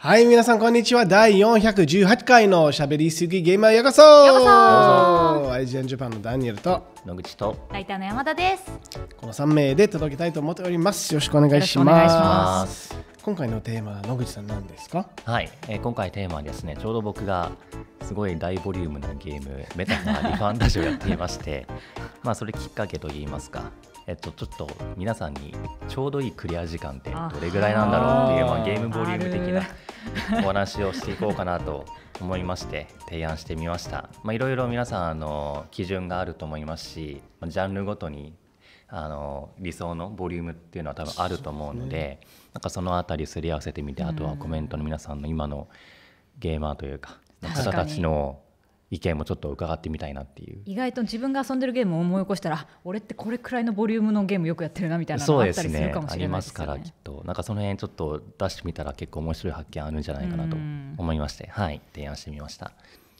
はい、皆さん、こんにちは。第418回のしゃべりすぎゲーマーようこそようこそ !IGN ジャパンのダニエルと野口とライターの山田です。この3名で届けたいと思っております。よろしくお願いします。今回のテーマ野口さん何ですかはい、えー、今回テーマはですねちょうど僕がすごい大ボリュームなゲーム「メタファーリファンタジをやっていまして まあそれきっかけといいますかえっと、ちょっと皆さんにちょうどいいクリア時間ってどれぐらいなんだろうっていう、まあ、ゲームボリューム的な お話をしていこうかなと思いまして提案してみましたいろいろ皆さんあの基準があると思いますしジャンルごとにあの理想のボリュームっていうのは多分あると思うので。なんかその辺りすり合わせてみて、あとはコメントの皆さんの今のゲーマーというか方たちの意見もちょっと伺ってみたいなっていう意外と自分が遊んでるゲームを思い起こしたら俺ってこれくらいのボリュームのゲームよくやってるなみたいなのがあったりするかもしれないですね、ね、ありますからきっとなんかその辺ちょっと出してみたら結構面白い発見あるんじゃないかなと思いまして、はい提案してみました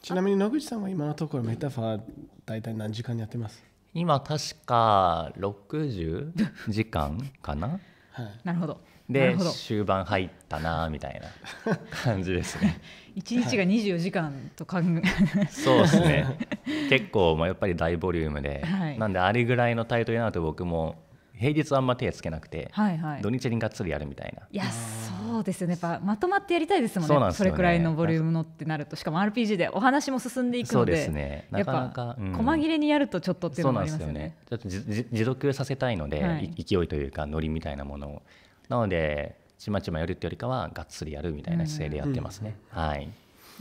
ちなみに野口さんは今のところメタファー大体何時間やってます今確か60時間かな、はい、なるほどで終盤入ったなみたいな 感じですね。1日が24時間と考え、そうですね 結構やっぱり大ボリュームで、はい、なんであれぐらいのタイトルになると僕も平日あんま手をつけなくて、はいはい、土日にがっつりやるみたいないやそうですよねやっぱまとまってやりたいですもんね、ね、それくらいのボリュームのってなるとしかも RPG でお話も進んでいくのでそうですねなかなか、うん、細切れにやるとちょっとっていうのもありますよね、ね、ちょっと持続させたいので、はい、勢いというかノリみたいなものをなのでちまちまやるってよりかはがっつりやるみたいな姿勢でやってますね。うんうん、はい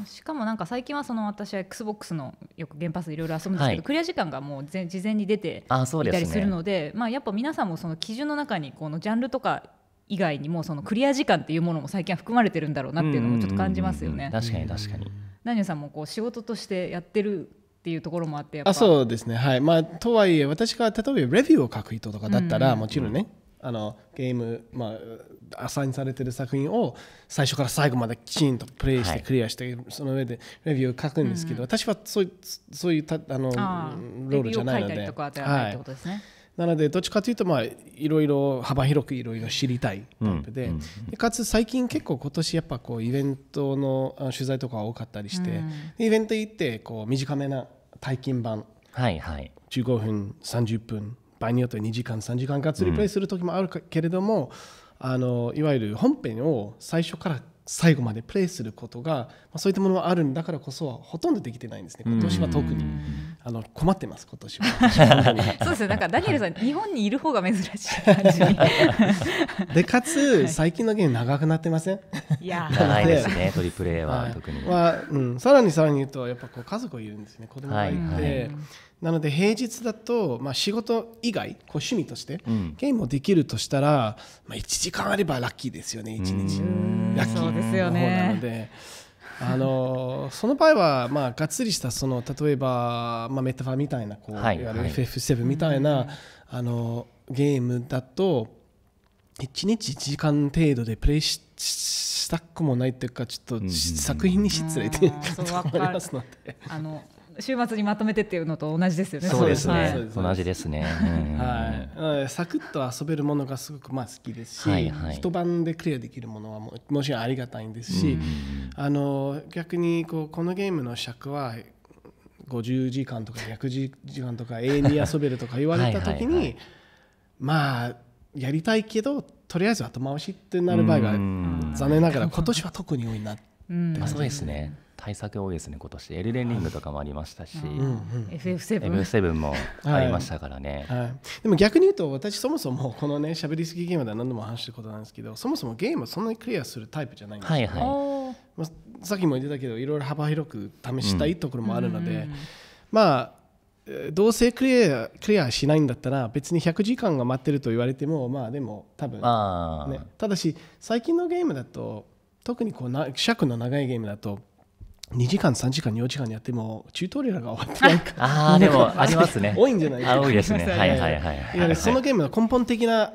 しかもなんか最近はその私は XBOX のよく原発でいろいろ遊ぶんですけど、はい、クリア時間がもう事前に出ていたりするので、ね、まあ、やっぱ皆さんもその基準の中にこのジャンルとか以外にもそのクリア時間っていうものも最近は含まれてるんだろうなっていうのもちょっと感じますよね。確、かに確かに何ニさんもこう仕事としてやってるっていうところもあってあそうですねはいまあとはいえ私が例えばレビューを書く人とかだったら、うん、もちろんね、あのゲーム、まあ、アサインされてる作品を最初から最後まできちんとプレイしてクリアして、はい、その上でレビューを書くんですけど、うん、私はそうそういうたあのロールじゃないので。はいなのでどっちかというとまあいろいろ幅広くいろいろ知りたいタイプで,、でかつ最近結構今年やっぱこうイベントの取材とか多かったりして、イベント行ってこう短めな体験版、はいはい、15分30分場合によっては2時間3時間がっつりプレイする時もあるけれども、うん、あのいわゆる本編を最初から最後までプレイすることが、まあ、そういったものはあるんだからこそほとんどできてないんですね今年は特に。あの困ってます今年は そうですよなんかダニエルさん、日本にいる方が珍しい感じ でかつ最近のゲーム長くなってませんいや 長ですねトリプル A は、はい、特に、まあうん、さらにさらに言うとやっぱこう家族いるんですね子供がいて、はい、なので平日だと、まあ、仕事以外こう趣味としてゲームをできるとしたら、まあ、1時間あればラッキーですよね一日ラッキーの方なので。あのその場合は、まあ、がっつりしたその例えば、まあ、メタファーみたいなこう、はい、いわゆる FF7 みたいな、はい、あのゲームだと1日1時間程度でプレイしししたくもないというかちょっと、うん、作品に失礼で、うん、と思いますので。あの週末にまとめてっていうのと同じですよね。そうですね。はい、同じですね。はい。サクッと遊べるものがすごくまあ好きですし、はいはい、一晩でクリアできるものはももちろんありがたいんですし、あの逆にこうこのゲームの尺は50時間とか100時間とか永遠に遊べるとか言われた時にまあやりたいけどとりあえず後回しってなる場合が残念ながら今年は特に多いなって、うん、まあ、そうですね。対策多いですね今年エルデンリングとかもありましたし、うんうん、FF7 もありましたからね、はいはい、でも逆に言うと私そもそもこのねしゃべりすぎゲームでは何度も話してることなんですけどそもそもゲームはそんなにクリアするタイプじゃないんですよ、はいはい、まあ、さっきも言ってたけどいろいろ幅広く試したいところもあるので、うん、まあどうせクリアクリアしないんだったら別に100時間が待ってると言われてもまあでも多分、ね、ただし最近のゲームだと特にこうな尺の長いゲームだと2時間、3時間、4時間やっても、チュートリアルが終わってないかああ、でもありますね。多いんじゃないですか。多いですね。はいはいはい。はそのゲームの根本的な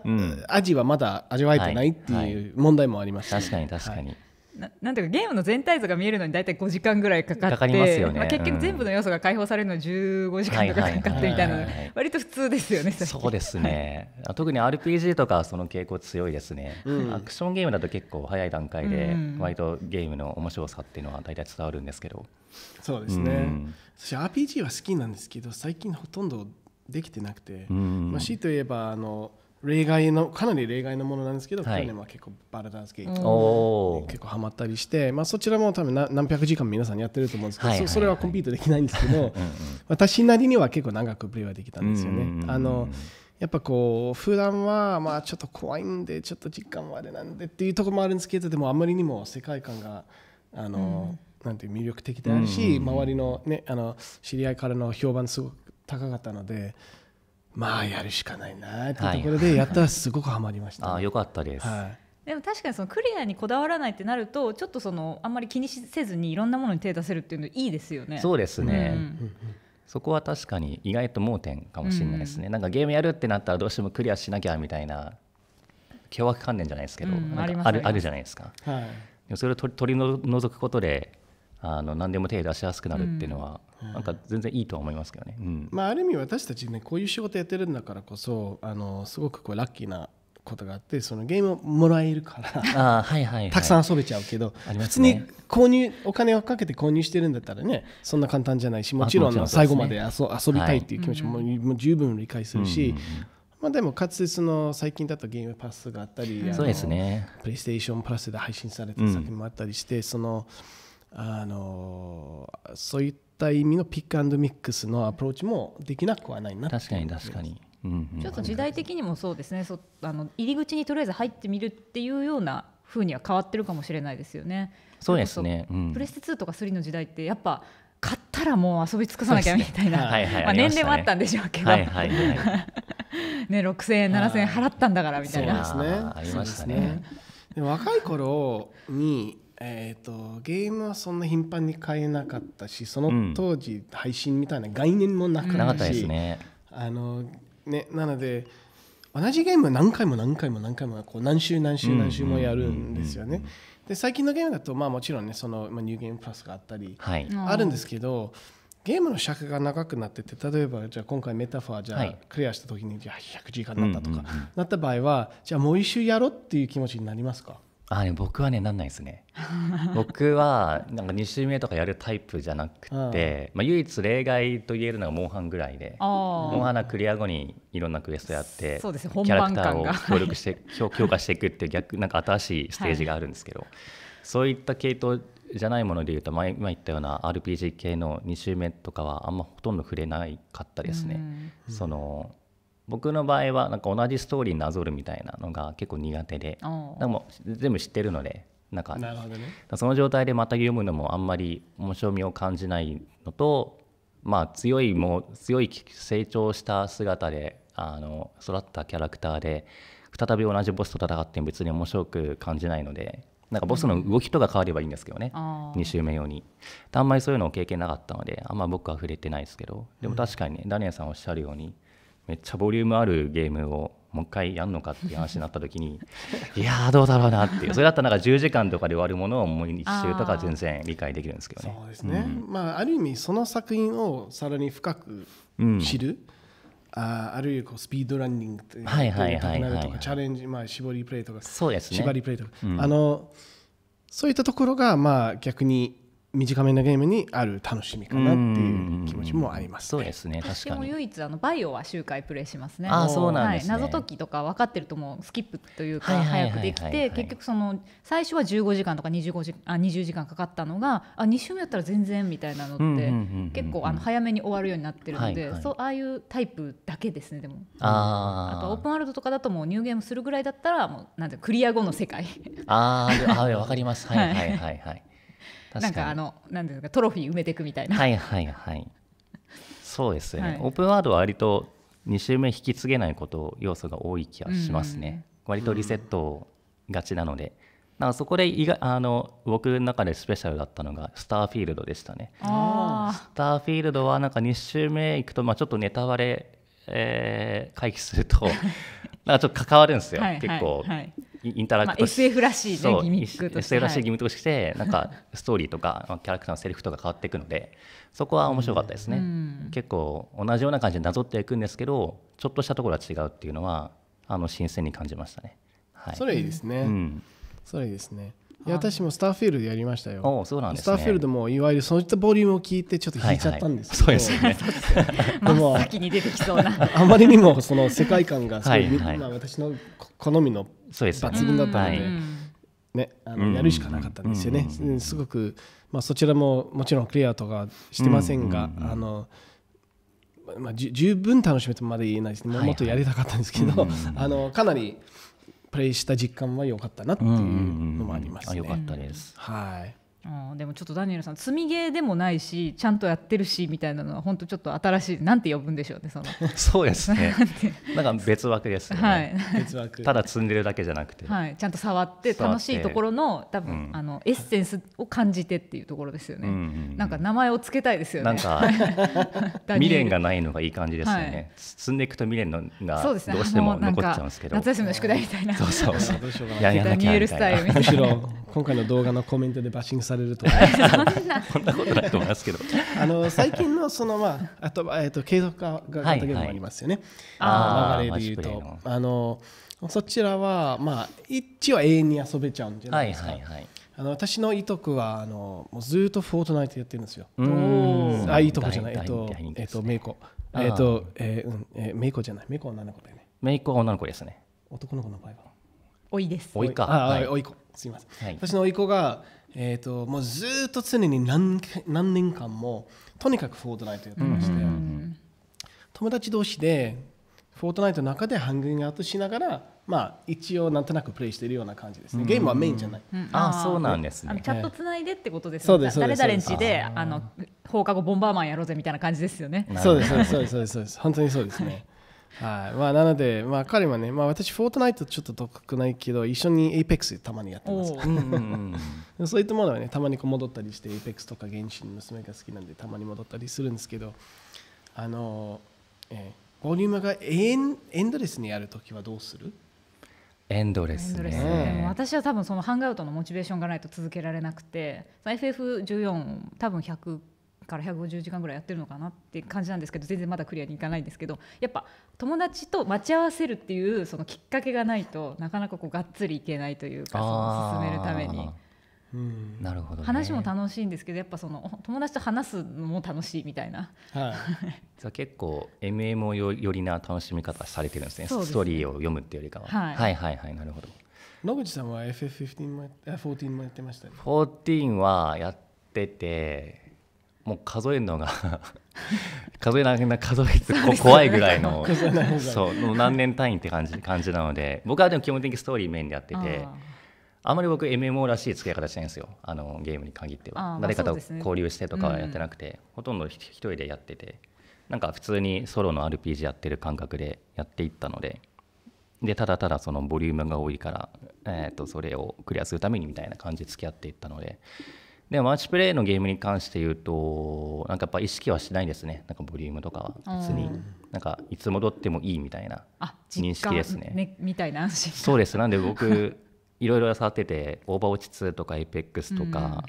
味はまだ味わえてないっていう問題もあります、ね、確かに確かに。ななんていうかゲームの全体像が見えるのに大体5時間ぐらいかかってますよね、結局全部の要素が解放されるのに15時間とかかかってみたいな割と普通ですよねそうですね、特に RPG とかその傾向強いですね、うん、アクションゲームだと結構早い段階で割とゲームの面白さっていうのは大体伝わるんですけど、そうですね、うん、私 RPG は好きなんですけど最近ほとんどできてなくて、うん、まあ、といえばあの例外のかなり例外のものなんですけど、はい、去年は結構バルダースゲート、ね、結構はまったりして、まあ、そちらも多分何百時間皆さんやってると思うんですけど、はいはいはい、そそれはコンピートできないんですけどうん、私なりには結構長くプレイはできたんですよね。あのやっぱこう普段はまあちょっと怖いんでちょっと実感はあれなんでっていうところもあるんですけどでもあまりにも世界観があの、なんていう魅力的であるし、周りの,、ね、あの知り合いからの評判すごく高かったので。まあやるしかないなというところでやったらすごくはまりました、ね、あよかったです、はい、でも確かにそのクリアにこだわらないってなるとちょっとそのあんまり気にせずにいろんなものに手出せるっていうのいいですよねそうですね、うん、そこは確かに意外と盲点かもしれないですね、うん、なんかゲームやるってなったらどうしてもクリアしなきゃみたいな凶悪観念じゃないですけど、うん、ああるあるじゃないですか、はい、それを取り除くことであの何でも手出しやすくなるっていうのは、なんか全然いいと思いますけどね、うん、まあ、ある意味私たちねこういう仕事やってるんだからこそあのすごくこうラッキーなことがあってそのゲームをもらえるからあ、はいはい、はい、たくさん遊べちゃうけど、ね、普通に購入お金をかけて購入してるんだったらねそんな簡単じゃないしもちろん最後まで遊、遊びたいっていう気持ちもはい、もう十分理解するし。うんうんうんまあ、でもかつその最近だとゲームパスがあったりそうです、ね、プレイステーションプラスで配信された作品もあったりして、そのあのそういった意味のピックアンドミックスのアプローチもできなくはないな確かに確かに、うんうん、ちょっと時代的にもそうですねそあの入り口にとりあえず入ってみるっていうようなふうには変わってるかもしれないですよね。そうですね、うん、プレステ2とか3の時代ってやっぱ買ったらもう遊び尽くさなきゃみたいな、まあ、年齢もあったんでしょうけど、ね、6000円7000円払ったんだからみたいな。ねありましたね若い頃にえーと、ゲームはそんな頻繁に買えなかったしその当時配信みたいな概念もなかったし、うんね、あのね、なので同じゲーム何回も何回も何回もこう何週何週何週もやるんですよね。で最近のゲームだと、まあ、もちろんねその、まニューゲームプラスがあったり、あるんですけどゲームの尺が長くなってて例えばじゃあ今回メタファーじゃあクリアした時に、じゃあ100時間になったとか、なった場合はじゃあもう一周やろうっていう気持ちになりますかあね、僕はねなんないですね 僕はなんか2周目とかやるタイプじゃなくて、うん、まあ、唯一例外と言えるのがモンハンぐらいでモンハンはクリア後にいろんなクエストやってそうです、キャラクターを協力して強化していくっていう逆なんか新しいステージがあるんですけど、はい、そういった系統じゃないもので言うと、前今言ったような RPG 系の2周目とかはあんまほとんど触れなかったですね。その僕の場合はなんか同じストーリーになぞるみたいなのが結構苦手ででも全部知ってるのでなんかなるほど、ね、その状態でまた読むのもあんまり面白みを感じないのと、まあ、強いも強い成長した姿であの育ったキャラクターで再び同じボスと戦っても別に面白く感じないのでなんかボスの動きとか変わればいいんですけどね、うん、2周目用にあんまりそういうのを経験なかったのであんま僕は触れてないですけどでも確かにね、ダニエルさんおっしゃるようにめっちゃボリュームあるゲームをもう一回やんのかっていう話になった時に いやどうだろうなっていうそれだったらなんか10時間とかで終わるものをもう一週とか全然理解できるんですけどね。そうですね、うん、まあ、ある意味その作品をさらに深く知る、うん、ああるいはこうスピードランニングとかチャレンジ、まあ、絞りプレイとかそうです、ね、縛りプレイとか、うん、あのそういったところがまあ逆に短めなゲームにある楽しみかなっていう気持ちもあります、ね、そうですね確かに唯一あのバイオは周回プレイしますねあそうなん、ねはい、謎解きとか分かってるともうスキップというか早くできて結局その最初は15時間とか25時あ20時間かかったのがあ2週目だったら全然みたいなのって結構あの早めに終わるようになってるので、そうああいうタイプだけですねでもああとオープンワールドとかだともうニューゲームするぐらいだったらもうなんてクリア後の世界ああわかりますはいはいはいはいなんかあのなんですかトロフィー埋めていくみたいなはいはいはいそうですね、はい、オープンワードは割と2周目引き継げないこと要素が多い気がしますね、うん、割とリセットがちなので、うん、なそこで意外あの僕の中でスペシャルだったのがスターフィールドでしたねスターフィールドはなんか2周目いくと、まあ、ちょっとネタバレ、えー、回避すると なんかちょっと関わるんですよ、はい、結構、はいはいインタラクト、まあ、SF らしい、ね、そうギミックとして SF らしいギミックとして、なんか ストーリーとかキャラクターのセリフとか変わっていくのでそこは面白かったですね、うん、結構同じような感じでなぞっていくんですけどちょっとしたところは違うっていうのはあの新鮮に感じましたね、はい、それいいですね、うん、それいいですねや私もスターフィールドやりましたよ。おそうなんです、ね、スターフィールドもいわゆるそういったボリュームを聞いてちょっと引いちゃったんですけど、はいはい、そうですよね。でも先に出てきそうな。あまりにもその世界観がすごい、はいまあ、私の好みの抜群だったので。ね、あのやるしかなかったんですよね、うんうんすごく、まあ、そちらももちろんクリアとかしてませんが、うんうんうん、あのまあ、十分楽しめとまで言えないですね、はいはい、もっとやりたかったんですけど、うんうん、あのかなりプレイした実感は良かったなっていうのもありますね。うんうんうん、良、かったです。はい。うん、でもちょっとダニエルさん積みゲーでもないしちゃんとやってるしみたいなのは本当ちょっと新しいなんて呼ぶんでしょうねその そうですね なんか別枠ですよね、はい、別枠ただ積んでるだけじゃなくて、はい、ちゃんと触って楽しいところの多分、うん、あのエッセンスを感じてっていうところですよね、うんうん、なんか名前をつけたいですよねなんか 未練がないのがいい感じですよね、はい、積んでいくと未練のがどうしても残っちゃうんですけど、ね、夏休みの宿題みたいなそうそうそういややんなきゃみたいなむしろ今回の動画のコメントでバッシングされると思いますそんなことないと思いますけどあの最近のその、まあ、あと,、えー、と継続型ゲームもありますよね、はいはい、流れでいうとあのそちらは、まあ、一は永遠に遊べちゃうんじゃないですか。はいはいはいあの私のいとくはあのもうずっとフォートナイトやってるんですよ。あいとこじゃない、えっと、えっと、メイコ。えっと、えーうんえー、メイコじゃない、メイコ女の子だよね。メイコは女の子ですね。男の子の場合は。おいです。おいか。あ、はい、おい子。すみません。はい、私のおい子がえーと、もうずっと常に何何年間もとにかくフォートナイトやってまして、友達同士でフォートナイトの中でハングリングアウトしながら、まあ、一応なんとなくプレイしているような感じですね、ゲームはメインじゃない、あそうなんですねチャットつないでってことですよね、誰々んちであの放課後ボンバーマンやろうぜみたいな感じですよねそうですそうですそうですそうです本当にそうですねはいまあ、なので、まあ、彼はね、まあ、私、フォートナイトちょっと得くないけど、一緒にエイペックスたまにやってます。そういったものはね、たまにこう戻ったりして、エイペックスとか原神、娘が好きなんで、たまに戻ったりするんですけど、あの、えー、ボリュームがエンエンドレスにあるときはどうするエンドレス、ねね、私は多分そのハンガウトのモチベーションがないと続けられなくて FF14 多分100から150時間ぐらいやってるのかなって感じなんですけど全然まだクリアにいかないんですけどやっぱ友達と待ち合わせるっていうそのきっかけがないとなかなかこうがっつりいけないというかその進めるために。うん、なるほど、話も楽しいんですけどやっぱその友達と話すのも楽しいみたいな、はい、結構 MMO よりな楽しみ方されてるんですね、ね、ストーリーを読むっていうよりかは、はい、はいはいはいなるほど野口さんは FF14 もやってましたね14はやっててもう数えるのが 数えながな数え怖いぐらいの そう何年単位って感じ感じなので僕はでも基本的にストーリーメインでやっててあまり僕 MMO らしい付き合い方しないんですよあのゲームに限っては誰かと交流してとかはやってなくて、うん、ほとんど一人でやっててなんか普通にソロの RPG やってる感覚でやっていったので。でただただそのボリュームが多いから、えー、とそれをクリアするためにみたいな感じで付き合っていったのででマルチプレイのゲームに関して言うとなんかやっぱ意識はしないですねなんかボリュームとかは別になんかいつ戻ってもいいみたいな認識ですね。ねみたいな話。そうですなんで僕いろいろ触っててオーバーウォッチ2とか APEX とか、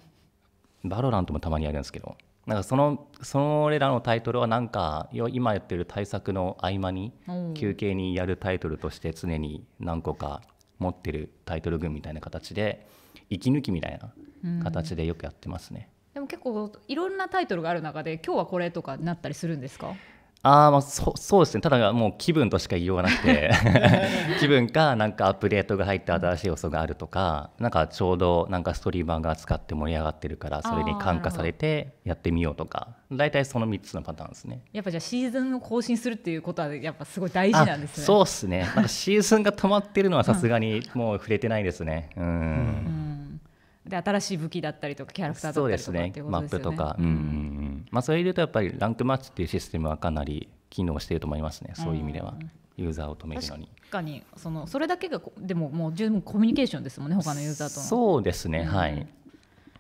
うん、バロラントもたまにやるんですけどなんかそのそれらのタイトルはなんか今やってる対策の合間に休憩にやるタイトルとして常に何個か持ってるタイトル群みたいな形で。息抜きみたいな形でよくやってますね。でも結構いろんなタイトルがある中で今日はこれとかなったりするんですかあまあそそうですねただもう気分としか言いようがなくて 気分かなんかアップデートが入った新しい要素があるとかなんかちょうどなんかストリーマーが使って盛り上がってるからそれに感化されてやってみようとか大体その3つのパターンですねやっぱじゃあシーズンを更新するっていうことはやっぱすごい大事なんですねそうですねなんかシーズンが止まってるのはさすがにもう触れてないですねうんで新しい武器だったりとかキャラクターだったりとか、ですね。マップとか、うんうんうんまあ、それでいうとやっぱりランクマッチっていうシステムはかなり機能していると思いますねそういう意味では。ユーザーを止めるのに確かにそのそれだけがでももう十分コミュニケーションですもんね他のユーザーとのそうですね、うん、はい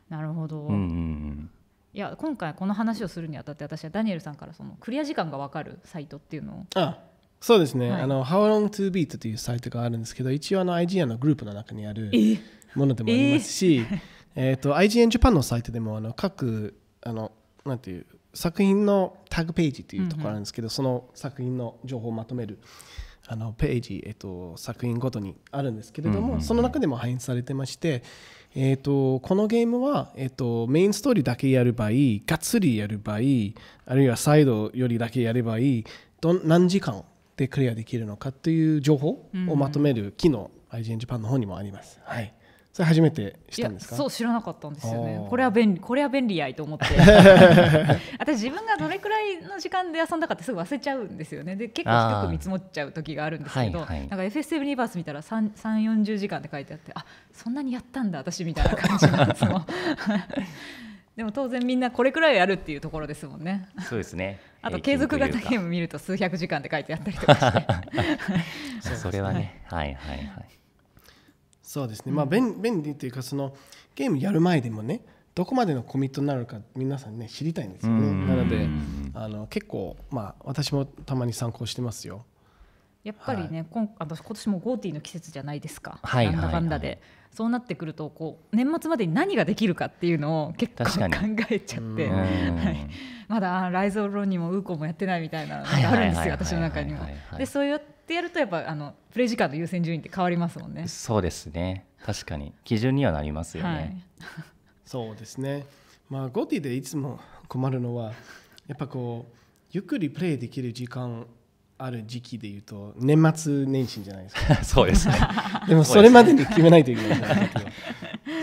なるほど、うんうんうんいや今回この話をするにあたって私はダニエルさんからそのクリア時間が分かるサイトっていうのをそうですね、はい、あの How Long to Beat というサイトがあるんですけど一応あの IGN のグループの中にあるものでもありますし、えー、と IGN ジ p パンのサイトでもあの各あのなんていう作品のタグページというところなんですけど、うんうん、その作品の情報をまとめるあのページ、えっと、作品ごとにあるんですけれども、うんうん、その中でも反映されてまして、えっと、このゲームは、えっと、メインストーリーだけやる場合がっつりやる場合あるいはサイドよりだけやればいいど何時間でクリアできるのかという情報をまとめる機能、うん、IGN ジャパンの方にもあります。はい、それ初めてったんですかそう知らなかったんですよねこれは便利これは便利やいと思って 私自分がどれくらいの時間で遊んだかってすぐ忘れちゃうんですよねで結構低く見積もっちゃう時があるんですけど、はいはい、なんか FSF リバース見たら3 4 0時間って書いてあってあそんなにやったんだ私みたいな感じなんですも でも当然みんなこれくらいやるっていうところですもんねそうですねあと継続型ゲーム見ると数百時間って書いてあったりとかして それはね、はい、はいはいはいそうですね、まあ便便利というかそのゲームやる前でもねどこまでのコミットになるか皆さんね知りたいんですよねなのであの結構まあ私もたまに参考してますよやっぱりね、はい、今あの今年もゴーティーの季節じゃないですか、はい、なんだかんだで、はいはいそうなってくるとこう年末までに何ができるかっていうのを結構考えちゃって、はい、まだライゾロにもウーコンもやってないみたいなのがあるんですよ私の中には。でそうやってやるとやっぱあのプレイ時間の優先順位って変わりますもんね。そうですね確かに基準にはなりますよね。はい、そうですね。まあゴティでいつも困るのはやっぱこうゆっくりプレイできる時間ある時期でいうと年末年始じゃないですか そうですね でもそれまでに決めないといけない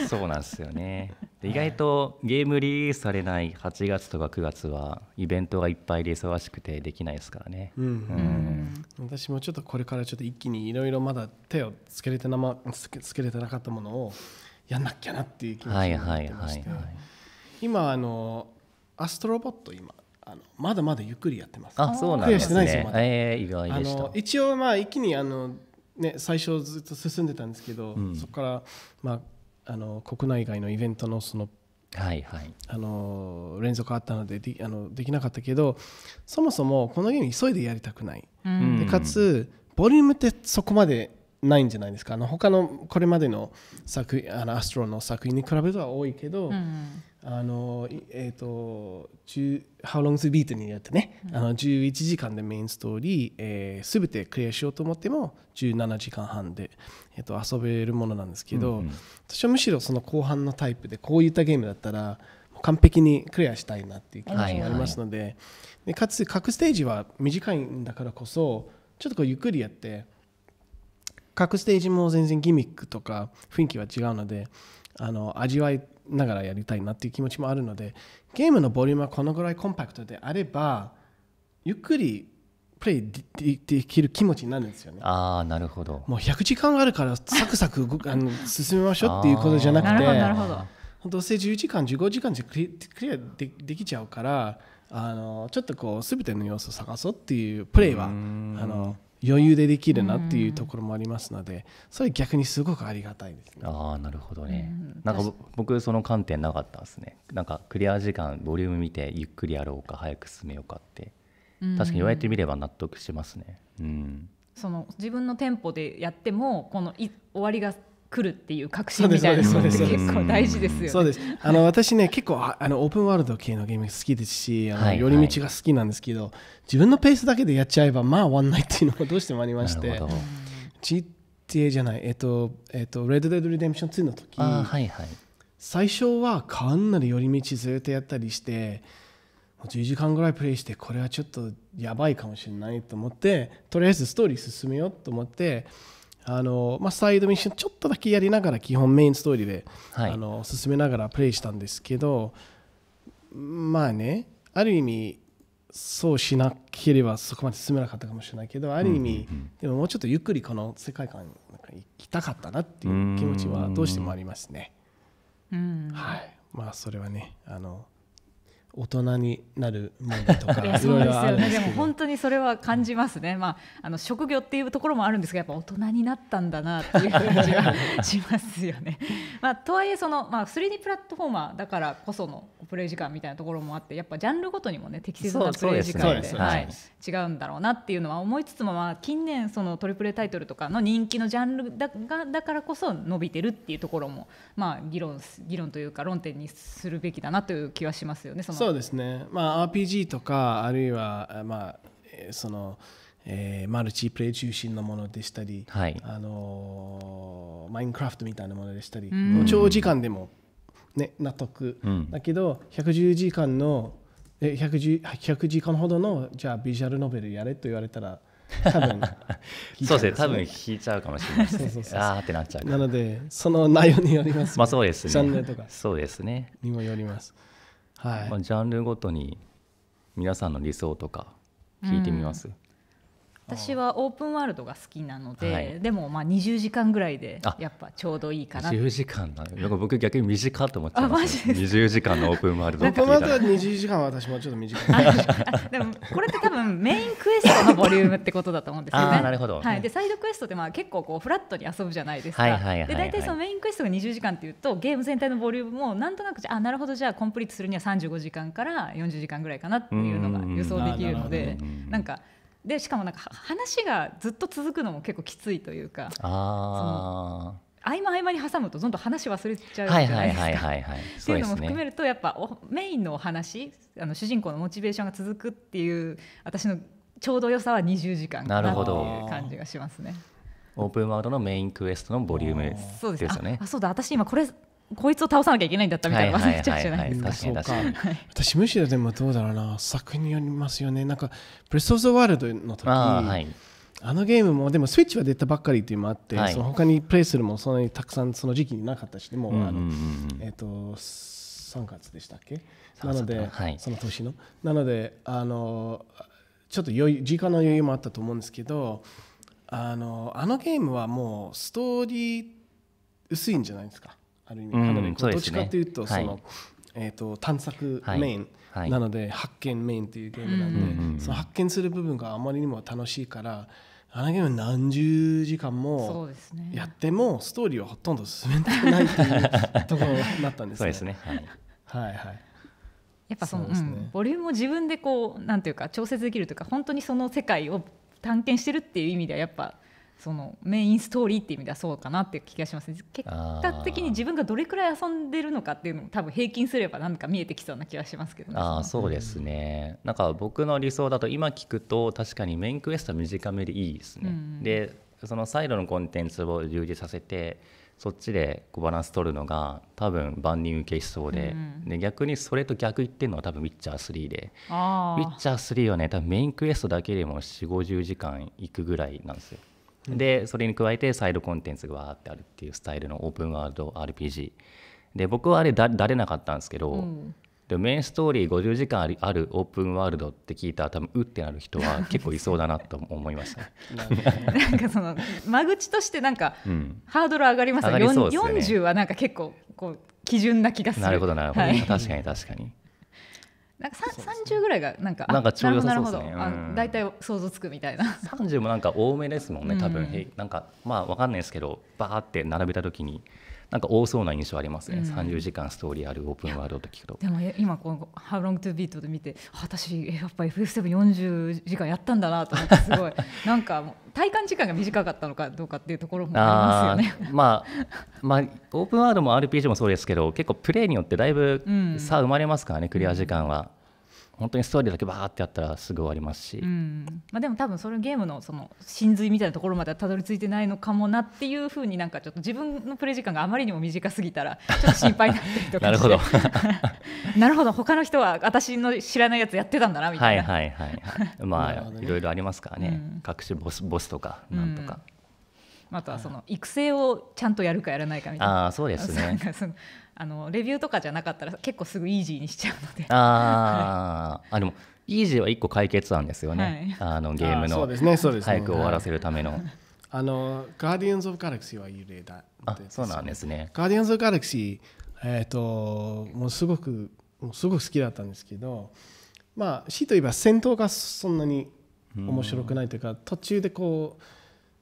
そうなんですよね意外とゲームリリースされない8月とか9月はイベントがいっぱいで忙しくてできないですからね、うんうん、私もちょっとこれからちょっと一気にいろいろまだ手をつけれてな、ま、つけれてなかったものをやんなきゃなっていう気持ちになってまして、はいはいはいはい、今あのアストロボット今あのまだまだゆっくりやってます。あ、そうなんですね。ま、えー、意外でした。一応まあ一気にあのね最初ずっと進んでたんですけど、うん、そこからまああの国内外のイベントのそのはいはい、あの連続あったのでであのできなかったけどそもそもこのゲーム急いでやりたくない、うん、でかつボリュームってそこまでないんじゃないですかあの他のこれまでの作あのアストロの作品に比べるは多いけど、うん、あのえーと、と How Long to Beat にやってね、うん、あの11時間でメインストーリー、えー、全てクリアしようと思っても17時間半で、えーと、と遊べるものなんですけど、うんうん、私はむしろその後半のタイプでこういったゲームだったら完璧にクリアしたいなっていう気持ちもありますのではいはい、でかつ各ステージは短いんだからこそちょっとこうゆっくりやって各ステージも全然ギミックとか雰囲気は違うのであの味わいながらやりたいなっていう気持ちもあるのでゲームのボリュームはこのぐらいコンパクトであればゆっくりプレイできる気持ちになるんですよね。ああなるほど。もう100時間あるからサクサクあの進めましょうっていうことじゃなくてどうせ10時間15時間でクリアでできちゃうからあのちょっとこう全ての要素を探そうっていうプレイはあの余裕でできるなっていうところもありますので、それ逆にすごくありがたいですね。ああなるほどね。なんか僕その観点なかったですね。なんかクリア時間ボリューム見てゆっくりやろうか早く進めようかって確かに言われてみれば納得しますね。うん。その自分の店舗でやってもこのい終わりが来るっていう確信みたいなのって結構大事ですよね。そうです あの私ね結構あのオープンワールド系のゲーム好きですしあの、寄り道が好きなんですけど、自分のペースだけでやっちゃえばまあ終わんないっていうのもどうしてもありまして GTA じゃないえっとえっと「レッド・デッド・リデンプション2」の時、はいはい、最初はかなり寄り道ずっとやったりして10時間ぐらいプレイしてこれはちょっとやばいかもしれないと思ってとりあえずストーリー進めようと思って。あのまあ、サイドミッションちょっとだけやりながら基本メインストーリーで、はい、あの進めながらプレイしたんですけどまあねある意味そうしなければそこまで進めなかったかもしれないけどある意味、うんうんうん、でももうちょっとゆっくりこの世界観に行きたかったなっていう気持ちはどうしてもありますね。はい、まあそれはねあの大人になるものとか ですね、でも本当にそれは感じますね、まあ、あの職業っていうところもあるんですがやっぱ大人になったんだなっていう感じがしますよね。まあ、とはいえその、まあ、3D プラットフォーマーだからこそのプレイ時間みたいなところもあってやっぱジャンルごとにもね適切なプレイ時間で、ね、はい、違うんだろうなっていうのは思いつつも、まあ、近年そのトリプルタイトルとかの人気のジャンルだがだからこそ伸びてるっていうところも、まあ、議論議論というか論点にするべきだなという気はしますよね。そのそうですね、まあ、RPG とかあるいは、まあ、その、えー、マルチプレイ中心のものでしたり、はい、あのマインクラフトみたいなものでしたり、うん、長時間でも、ね、納得、うん、だけど110時間の 110, 100時間ほどのじゃあビジュアルノベルやれと言われたら多分、そうですね多分引いちゃうかもしれないですああってなっちゃうなのでその内容によります、ね、まあそうですねジャンルとかそうですねにもよりますはいまあ、ジャンルごとに皆さんの理想とか聞いてみます、私はオープンワールドが好きなので、はい、でもまあ20時間ぐらいでやっぱちょうどいいかな20時間なの僕逆に短いと思ってます、20時間のオープンワールド僕まだ20時間は私もちょっと短いでもこれって多分メインクエストのボリュームってことだと思うんですよねなるほど、はい、でサイドクエストってまあ結構こうフラットに遊ぶじゃないですか、で大体そのメインクエストが20時間っていうとゲーム全体のボリュームもなんとなくあなるほどじゃあコンプリートするには35時間から40時間ぐらいかなっていうのが予想できるのでなんかでしかもなんか話がずっと続くのも結構きついというかあ合間合間に挟むとどんどん話忘れちゃうじゃないですか。っていうのも含めるとやっぱメインのお話あの主人公のモチベーションが続くっていう私のちょうど良さは20時間かなっていう感じがしますね。オープンワールドのメインクエストのボリュームですよね。あそうだ私今これこいつを倒さなきゃいけないんだったみたいな忘れちゃうじゃないですか。確かに私むしろでもどうだろうな作品によりますよねなんか「プレス・オブ・ザ・ワールド」の時あ,、はい、あのゲームもでもスイッチは出たばっかりっていうのもあって、はい、その他にプレイするもそんなにたくさんその時期になかったしでも、うえっ、ー、と3月でしたっけなので、はい、その年のなのであのちょっと余時間の余裕もあったと思うんですけどあのあのゲームはもうストーリー薄いんじゃないですかある意味離れ、うん、どっちかというとその、えー、と探索メインなので、発見メインというゲームなんで、その発見する部分があまりにも楽しいからあのゲーム何十時間もやってもストーリーはほとんど進めたくないっいうところになったんですね。そうですねはい、はいはいやっぱその、ねうん、ボリュームを自分でこうなんていうか調節できるというか本当にその世界を探検してるっていう意味ではやっぱそのメインストーリーっていう意味ではそうかなって気がします、結果的に自分がどれくらい遊んでるのかっていうのも多分平均すれば何か見えてきそうな気がしますけど、ね、あそうですねなんか僕の理想だと今聞くと確かにメインクエストは短めでいいですね、うん、でそのサイドのコンテンツを充実させてそっちでこうバランス取るのが多分万人受けしそうでうん、で逆にそれと逆言ってるのは多分ウィッチャー3でウィッチャー3はね多分メインクエストだけでも4 5 0時間いくぐらいなんですよでそれに加えてサイドコンテンツがわーってあるっていうスタイルのオープンワールド RPG で僕はあれだだれなかったんですけど、うん、でメインストーリー50時間あるオープンワールドって聞いたら多分うってなる人は結構いそうだなと思いましたなんかその間口としてなんか、うん、ハードル上がりますね、40はなんか結構こう基準な気がするなるほどなるほど、はい、確かに確かになんか30ぐらいがなんかなんかちょうどなるほど、ねうん、大体想像つくみたいな30もなんか多めですもんね多分、うん、なんかまあわかんないですけどバーって並べた時になんか多そうな印象ありますね、うん、30時間ストーリーあるオープンワールドと聞くとでも今この「How long to beat」で見て私やっぱ FF740 時間やったんだなと思ってすごい なんか体感時間が短かったのかどうかっていうところもありますよねまあ、まあ、オープンワールドも RPG もそうですけど結構プレイによってだいぶ差生まれますからね、うん、クリア時間は。本当にストーリーだけばーってやったらすぐ終わりますし、うん、まあ、でも多分それゲームのその真髄みたいなところまではたどり着いてないのかもなっていうふうになんかちょっと自分のプレイ時間があまりにも短すぎたら ちょっと心配になったりとかなるほど なるほど他の人は私の知らないやつやってたんだなみたいなはいはいはい、まあ、ね、いろいろありますからね、うん、各種ボスボスとかなんとか。うんあとはその育成をちゃんとやるかやらないかみたいな。あそうですね あのレビューとかじゃなかったら結構すぐイージーにしちゃうのであ、あでもイージーは1個解決案ですよね、はい、あのゲームの、ね、早く終わらせるための。あのガーディアンズ・オブ・ガラクシーは有例だあそうなんですね。ガーディアンズ・オブ・ガラクシー、えーと、もうすごくもうすごく好きだったんですけど、まあ、死といえば戦闘がそんなに面白くないというか、途中でこ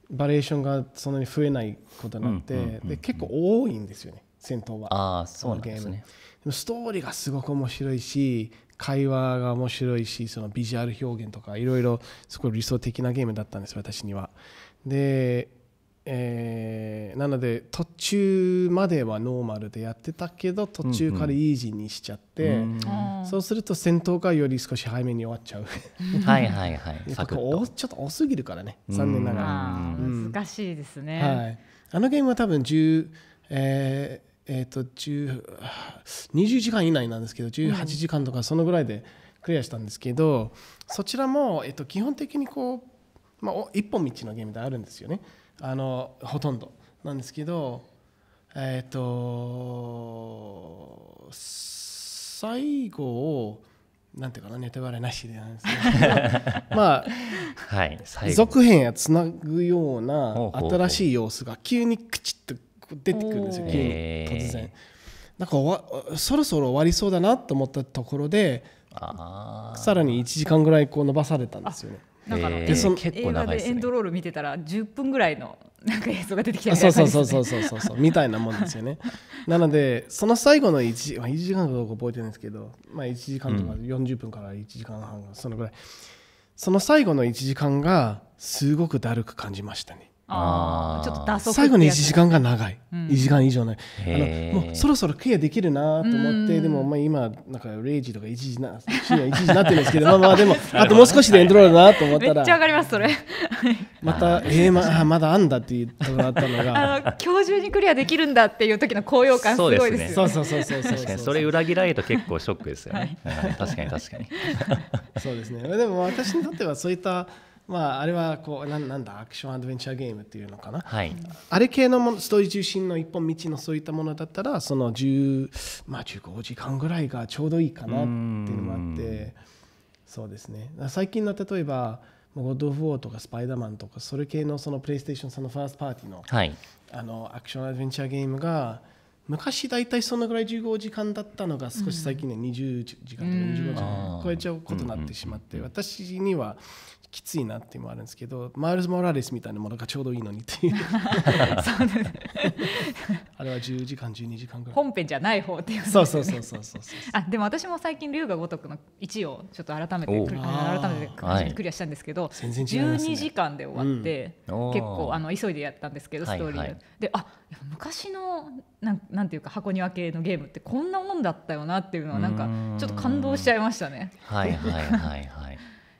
うバリエーションがそんなに増えないことになって、で結構多いんですよね。戦闘はあそうなんですねでもストーリーがすごく面白いし会話が面白いしそのビジュアル表現とかいろいろすごい理想的なゲームだったんです私にはで、えー、なので途中まではノーマルでやってたけど途中からイージーにしちゃって、うんうん、そうすると戦闘がより少し早めに終わっちゃうはいはいはい ちょっと多すぎるからね残念ながら、うん、難しいですね、はい、あのゲームは多分10えーえーと、20時間以内なんですけど18時間とかそのぐらいでクリアしたんですけど、そちらも、えーと、基本的にこう、まあ、一本道のゲームであるんですよねあのほとんどなんですけどえっ、ー、と最後をなんていうかなネタバレなしでなんですけど まあ、はい、続編やつなぐような新しい様子が急にクチッと出てくるんですよ急に突然。なんかそろそろ終わりそうだなと思ったところでさらに1時間ぐらいこう伸ばされたんですよね。なんかの、結構長い、ね、エンドロール見てたら10分ぐらいのなんか映像が出てきたみたいな、ね、そうそうそうそうそうみたいなもんですよね。なのでその最後の 1, 1時間かどうか覚えてるんですけど、まあ、1時間とか40分から1時間半、うん、そのぐらいその最後の1時間がすごくだるく感じましたね。あちょっと打足最後の1時間が長い、うん、1時間以上ないあのもうそろそろクリアできるなと思って、でもまあ今なんか0時とか1時な深夜1時になってるんですけど まあまあでもあともう少しでエンドロールだなと思ったらめっちゃ上がりますそれまたえー、ま あまだあんだっていうとこがあったのがあの今日中にクリアできるんだっていう時の高揚感すごいですよねそうそうそうそうそう確かにそれ裏切られると結構ショックですよね、はい、確かに確かに そうですねでも私にとってはそういったまあ、あれはこうななんだアクションアドベンチャーゲームっていうのかな、はい、あれ系のもストーリー中心の一本道のそういったものだったらその1まあ、15時間ぐらいがちょうどいいかなっていうのもあってそうですね最近の例えば「ゴッド・オフ・ウォー」とか「スパイダーマン」とかそれ系のそのプレイステーションさんのファーストパーティーの,、はい、あのアクションアドベンチャーゲームが昔大体そのぐらい15時間だったのが少し最近で20時間とか25時間超えちゃうことになってしまって私にはきついなっていうのもあるんですけどマールズ・モラレスみたいなものがちょうどいいのにっていう あれは10時間12時間ぐらい本編じゃない方っていう、ね、そうそうそうそうそう あでも私も最近龍が如くの1位をちょっと改めて改めてクリアしたんですけど、はい、ね、12時間で終わって、うん、結構あの急いでやったんですけどストーリー、はいはい、であ昔のなんなんていうか箱庭系のゲームってこんなもんだったよなっていうのはなんかちょっと感動しちゃいましたねはいはいはいはい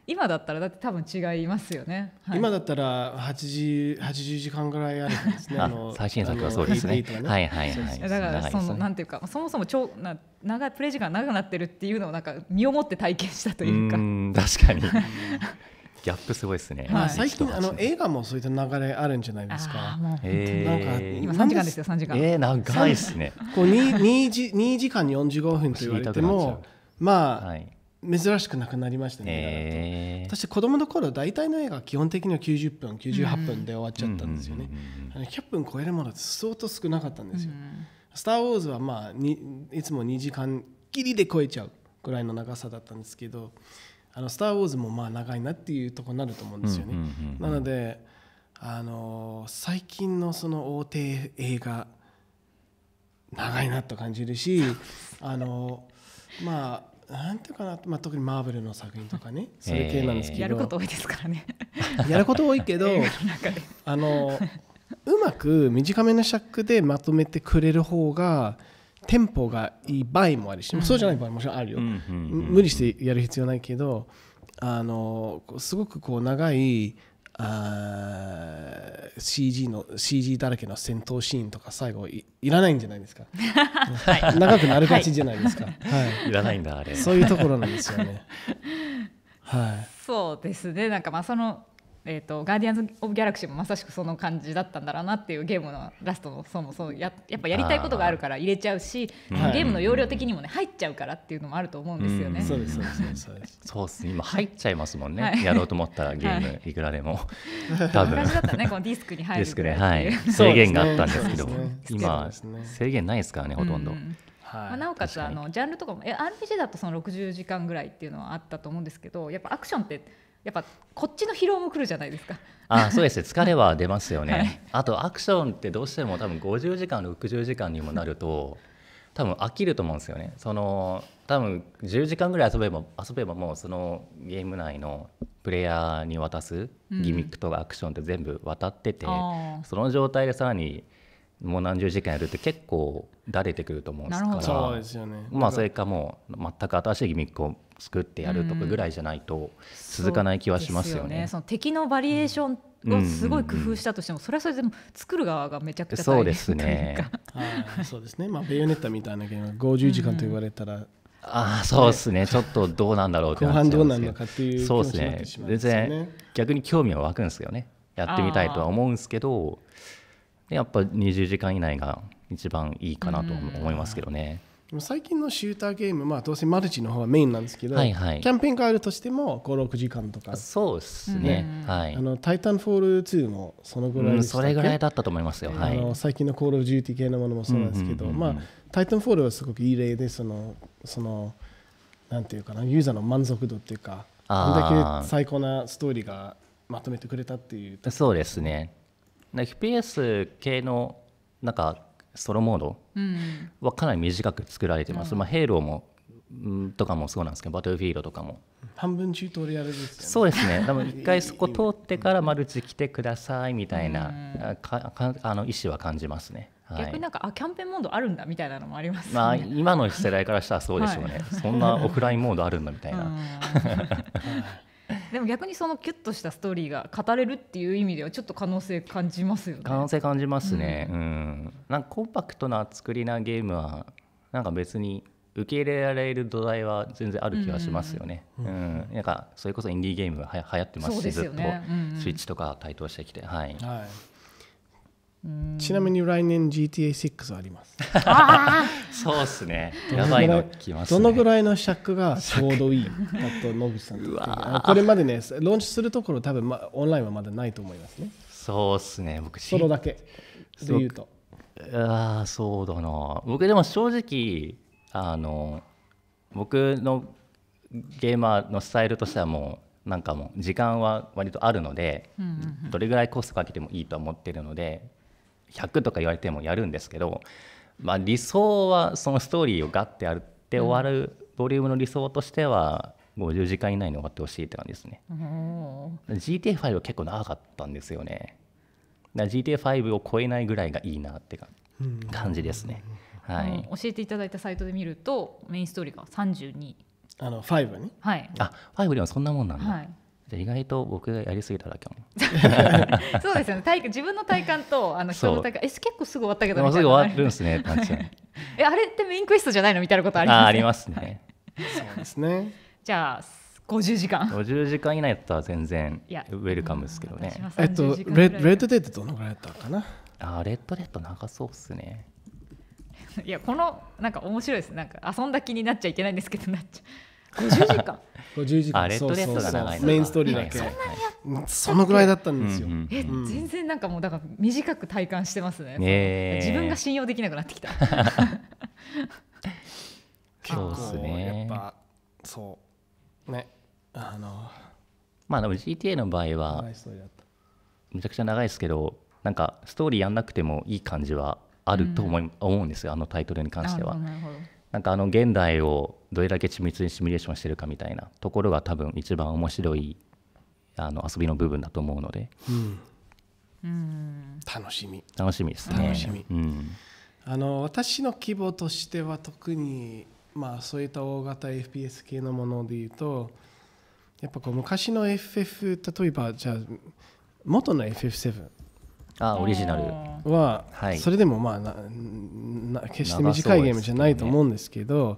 今だったらだって多分違いますよね、はい、今だったら8時八十時間ぐらいあるんですね最新作はそうですね、ね、はいはいはいだからその、ね、なんていうかそもそも超な長いプレイ時間長くなってるっていうのをなんか身をもって体験したというか確かにギャップすごいですね、まあ、最近あの映画もそういった流れあるんじゃないですかなんか今三時間ですよ三時間ええ、長いですねこう二、二時二時間四十五分と言われてもまあ、はい珍しくなくなりましたね私子供の頃大体の映画基本的には90分98分で終わっちゃったんですよね、うん、100分超えるものって相当少なかったんですよ、うん、スター・ウォーズはまあにいつも2時間ギリで超えちゃうぐらいの長さだったんですけどあのスター・ウォーズもまあ長いなっていうとこになると思うんですよね、なのであの最近のその大手映画長いなと感じるし あのまあなんていうかな、まあ、特にマーベルの作品とかね、それ系なんですけど、やること多いですからね やること多いけど あのうまく短めの尺でまとめてくれる方がテンポがいい場合もあるし、うん、そうじゃない場合ももちろんあるよ、うんうんうんうん、無理してやる必要ないけどあのすごくこう長い CG の CG だらけの戦闘シーンとか最後いいらないんじゃないですかはい、長くなるがちじゃないですか、はい、はい、いらないんだあれそういうところなんですよねはい そうですねなんかまあそのえーと「ガーディアンズ・オブ・ギャラクシー」もまさしくその感じだったんだろうなっていうゲームのラストのそもそもややっぱやりたいことがあるから入れちゃうし、はい、ゲームの容量的にもね入っちゃうからっていうのもあると思うんですよね。うん、そうですそうですそうです今入っちゃいますもんね、はい、やろうと思ったらゲームいくらでも、はい、多分昔だったらねこのディスクに入るディスクで、はい、制限があったんですけど、ね、今、ね、制限ないですからねほとんど。うんまあ、なおかつあのジャンルとかもえ RPG だとその60時間ぐらいっていうのはあったと思うんですけどやっぱアクションってやっぱこっちの疲労もくるじゃないですか。あそうですね疲れは出ますよね、はい、あとアクションってどうしても多分50時間60時間にもなると多分飽きると思うんですよねその多分10時間ぐらい遊べば遊べばもうそのゲーム内のプレイヤーに渡すギミックとかアクションって全部渡ってて、うん、その状態でさらにもう何十時間やるって結構だれてくると思うんですからそうですよねまあそれかもう全く新しいギミックを作ってやるとかぐらいじゃないと続かない気はしますよね。うん、よねその敵のバリエーションをすごい工夫したとしても、それはそれでも作る側がめちゃくちゃそうですね。そうですね。まあベヨネッタみたいなゲーム50時間と言われたら、うんあそうですね、ちょっとどうなんだろうって後半どうなんのかっていうそうですね、全然逆に興味は湧くんですけどね、やってみたいとは思うんですけど、やっぱ20時間以内が一番いいかなと思いますけどね。最近のシューターゲーム、まあ、どうせマルチの方はメインなんですけど、はいはい、キャンペーンがあるとしても56時間とかそうですね、はい、あのタイタンフォール2もそのぐらいでしたっ、うん、それぐらいだったと思いますよ、はい、あの最近のコール・オブ・ジューティー系のものもそうなんですけど、まあ、タイタンフォールはすごくいい例でそのそのなんていうかなユーザーの満足度っていうかあんだけ最高なストーリーがまとめてくれたっていうそうですね FPS 系のなんかソロモードはかなり短く作られてます、うん、まあ、ヘイローもとかもそうなんですけどバトルフィールドとかも半分中トリアルです、ね、そうですね 多分一回そこ通ってからマルチ来てくださいみたいなかかあの意思は感じますね、逆になんかあキャンペーンモードあるんだみたいなのもあります、ね、まあ今の世代からしたらそうでしょうね、はい、そんなオフラインモードあるんだみたいな でも逆にそのキュッとしたストーリーが語れるっていう意味ではちょっと可能性感じますよね可能性感じますね、うん、うん、なんかコンパクトな作りなゲームはなんか別に受け入れられる土台は全然ある気がしますよね。うん、うんうん、なんかそれこそインディーゲームはや流行ってますし、ね、ずっとスイッチとか台頭してきて、はい、はい、ちなみに来年 GTA6 あります そうですねやばいの来ます、ね、どのぐらいの尺がちょうどいいだとさんこれまでねローンチするところ多分、ま、オンラインはまだないと思いますねそうっすね僕ソロだけで言うとああそうだな僕でも正直あの僕のゲーマーのスタイルとしてはもうなんかもう時間は割とあるので、どれぐらいコストかけてもいいと思ってるので100とか言われてもやるんですけど、まあ、理想はそのストーリーをガッてやって終わるボリュームの理想としては50時間以内に終わってほしいって感じですね、うん、GTA5 は結構長かったんですよね GTA5 を超えないぐらいがいいなって感じですね、はい、教えていただいたサイトで見るとメインストーリーが32あの5ねはいあ5でもそんなもんなんだ、はい意外と僕がやりすぎただけ そうですよね体自分の体感とあの人の体感え結構すぐ終わったけどすぐ終わるんですねってな えあれってメインクエストじゃないのみたいなことありますねありますね、そうですねじゃあ50時間50時間以内だったら全然ウェルカムですけどね、えっとレレッドデートどのぐらいだったかなあレッドデート長そうっすねいやこのなんか面白いですなんか遊んだ気になっちゃいけないんですけどなっちゃう50時間50時間レッドレスが長いメインストーリーだけ、そのぐらいだったんですよ、え全然なんかもうだから短く体感してますねね自分が信用できなくなってきた 結構やっぱそうねあのまあでも GTA の場合はめちゃくちゃ長いですけどなんかストーリーやんなくてもいい感じはあると思,、う思うんですよあのタイトルに関しては。なるほどなんかあの現代をどれだけ緻密にシミュレーションしてるかみたいなところが多分一番面白いあの遊びの部分だと思うので、うん、楽しみ楽しみですね楽しみ、うん、あの私の規模としては特にまあそういった大型 FPS 系のものでいうとやっぱこう昔の FF 例えばじゃあ元の FF7 あオリジナルは、はい、それでもまあなな決して短いゲームじゃないと思うんですけど、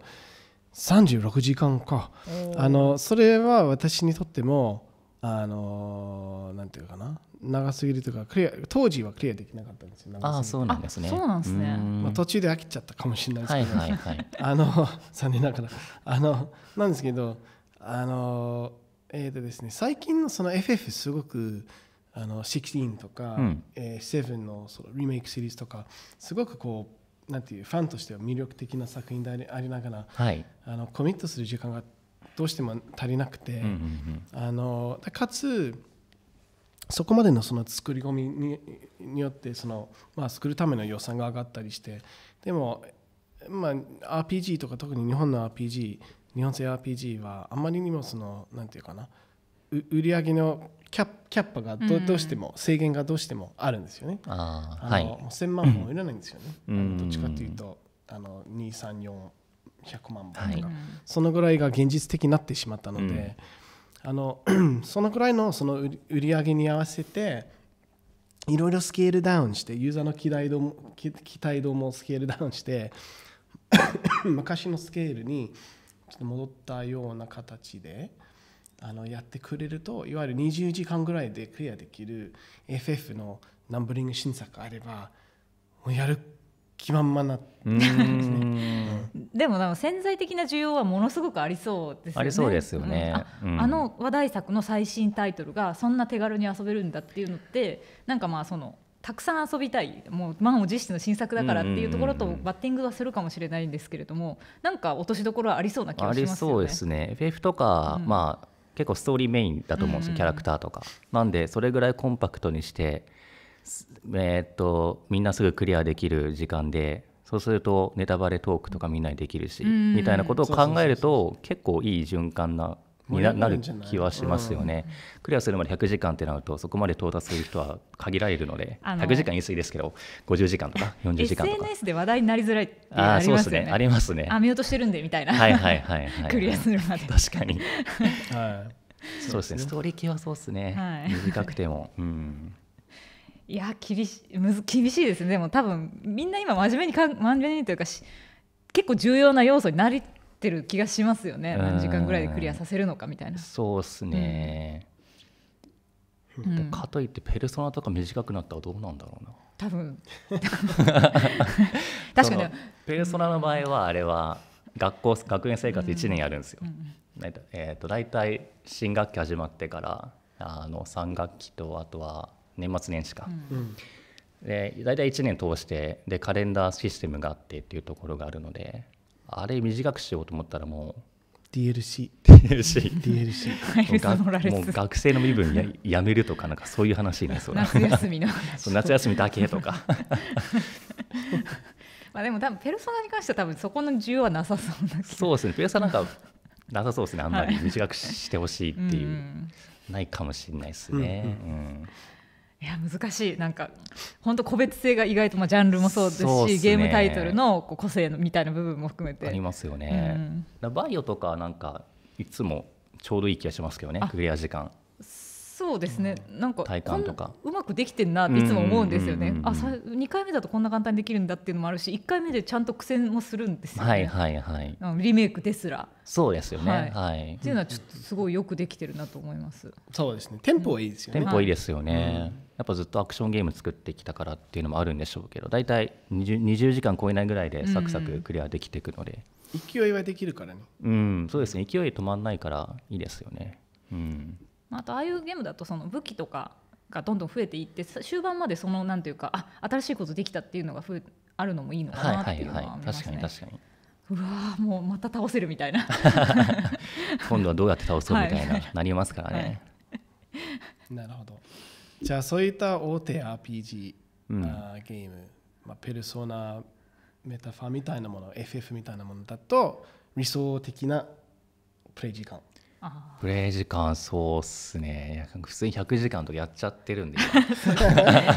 36時間かあのそれは私にとってもあのなんていうかな長すぎるとかクリア当時はクリアできなかったんですよああそうなんですねそうなんですね、まあ、途中で飽きちゃったかもしれないですけど、はいはいはい、あの残念ながらあのなんですけどあのえっ、ー、とですね最近のその FF すごくあの16とか、うん、えー、7のそのリメイクシリーズとかすごくこうなんていうファンとしては魅力的な作品でありながら、はい、あのコミットする時間がどうしても足りなくて、うんうんうん、あのかつそこまでのその作り込みにによってその、まあ、作るための予算が上がったりしてでも、まあ、RPG とか特に日本の RPG 日本製 RPG はあまりにもそのなんていうかな売り上げのキャキャッパがど,、うどうしても制限がどうしてもあるんですよね。ああはい、もう1000万本いらないんですよね。うん、どっちかというとあの234100万本とか、はい、そのぐらいが現実的になってしまったので、うん、あの そのぐらいのその売り上げに合わせていろいろスケールダウンしてユーザーの期待度も期待度もスケールダウンして 昔のスケールにちょっと戻ったような形で。あのやってくれるといわゆる20時間ぐらいでクリアできる FF のナンブリング審査があればもうやる気満々なででもなん潜在的な需要はものすごくありそうですよね。ありそうですよね。うん、ああの話題作の最新タイトルがそんな手軽に遊べるんだっていうのってなんかまあそのたくさん遊びたいもう満を持しての新作だからっていうところとバッティングはするかもしれないんですけれどもなんか落としどころはありそうな気がしますよね。ありそうですね FF とか、うん、まあ結構ストーリーメインだと思うんですよ、キャラクターとか。なんでそれぐらいコンパクトにして、えー、っとみんなすぐクリアできる時間でそうするとネタバレトークとかみんなにできるし、みたいなことを考えると結構いい循環なになる気はしますよね、うん、クリアするまで100時間ってなるとそこまで到達する人は限られるので100時間言い過ぎですけど50時間とか40時間とか SNS で話題になりづらいってあうますね、ね、ありますねあ見落としてるんでみたいなはいはいはい、はい、クリアするまで確かに、はい、そうですねストーリー系はそうですね、はい、短くてもうんいや厳しむず厳しいですねでも多分みんな今真面目にか真面目にというか結構重要な要素になりってる気がしますよね何時間ぐらいでクリアさせるのかみたいなそうっすね、うん、かといってペルソナとか短くなったらどうなんだろうな多分 確かにペルソナの場合はあれは学校学園生活1年やるんですよ、うんうん、えーと、と大体新学期始まってからあの3学期とあとは年末年始か、うんで大体1年通してでカレンダーシステムがあってっていうところがあるのであれ短くしようと思ったらもう DLC DLC DLC もう学生の身分ややめるとかなんかそういう話ねそ夏休みの 夏休みだけとか まあでも多分ペルソナに関しては多分そこの需要はなさそうなそうですねペルソナなんかなさそうですねあんまり短くしてほしいっていう、はい、ないかもしれないですね、うんうんうんいや難しいなんか本当個別性が意外と、まあ、ジャンルもそうですし、ね、ゲームタイトルの個性みたいな部分も含めてありますよね、うん、バイオとかなんかいつもちょうどいい気がしますけどねクリア時間そうですね、うん、なんか体感とかうまくできてるなっていつも思うんですよね、あさ2回目だとこんな簡単にできるんだっていうのもあるし1回目でちゃんと苦戦もするんですよねはいはいはいリメイクですらそうですよねはい、はい、っていうのはちょっとすごいよくできてるなと思いますそうですねテンポいいですよね、テンポいいですよね、うんやっぱずっとアクションゲーム作ってきたからっていうのもあるんでしょうけど大体 20, 20時間超えないぐらいでサクサククリアできていくので、うん、勢いはできるからねうんそうですね勢い止まんないからいいですよねうんあとああいうゲームだとその武器とかがどんどん増えていって終盤までそのなんていうかあ新しいことできたっていうのが増えあるのもいいのかなっていうのはいはいはい確かに確かにうわもうまた倒せるみたいな 今度はどうやって倒そうみたいな、はい、なりますからね、はい、なるほどじゃあそういった大手 RPG、うん、あーゲーム、まあ、ペルソナメタファーみたいなもの FF みたいなものだと理想的なプレイ時間プレイ時間そうっすね普通に100時間とかやっちゃってるんで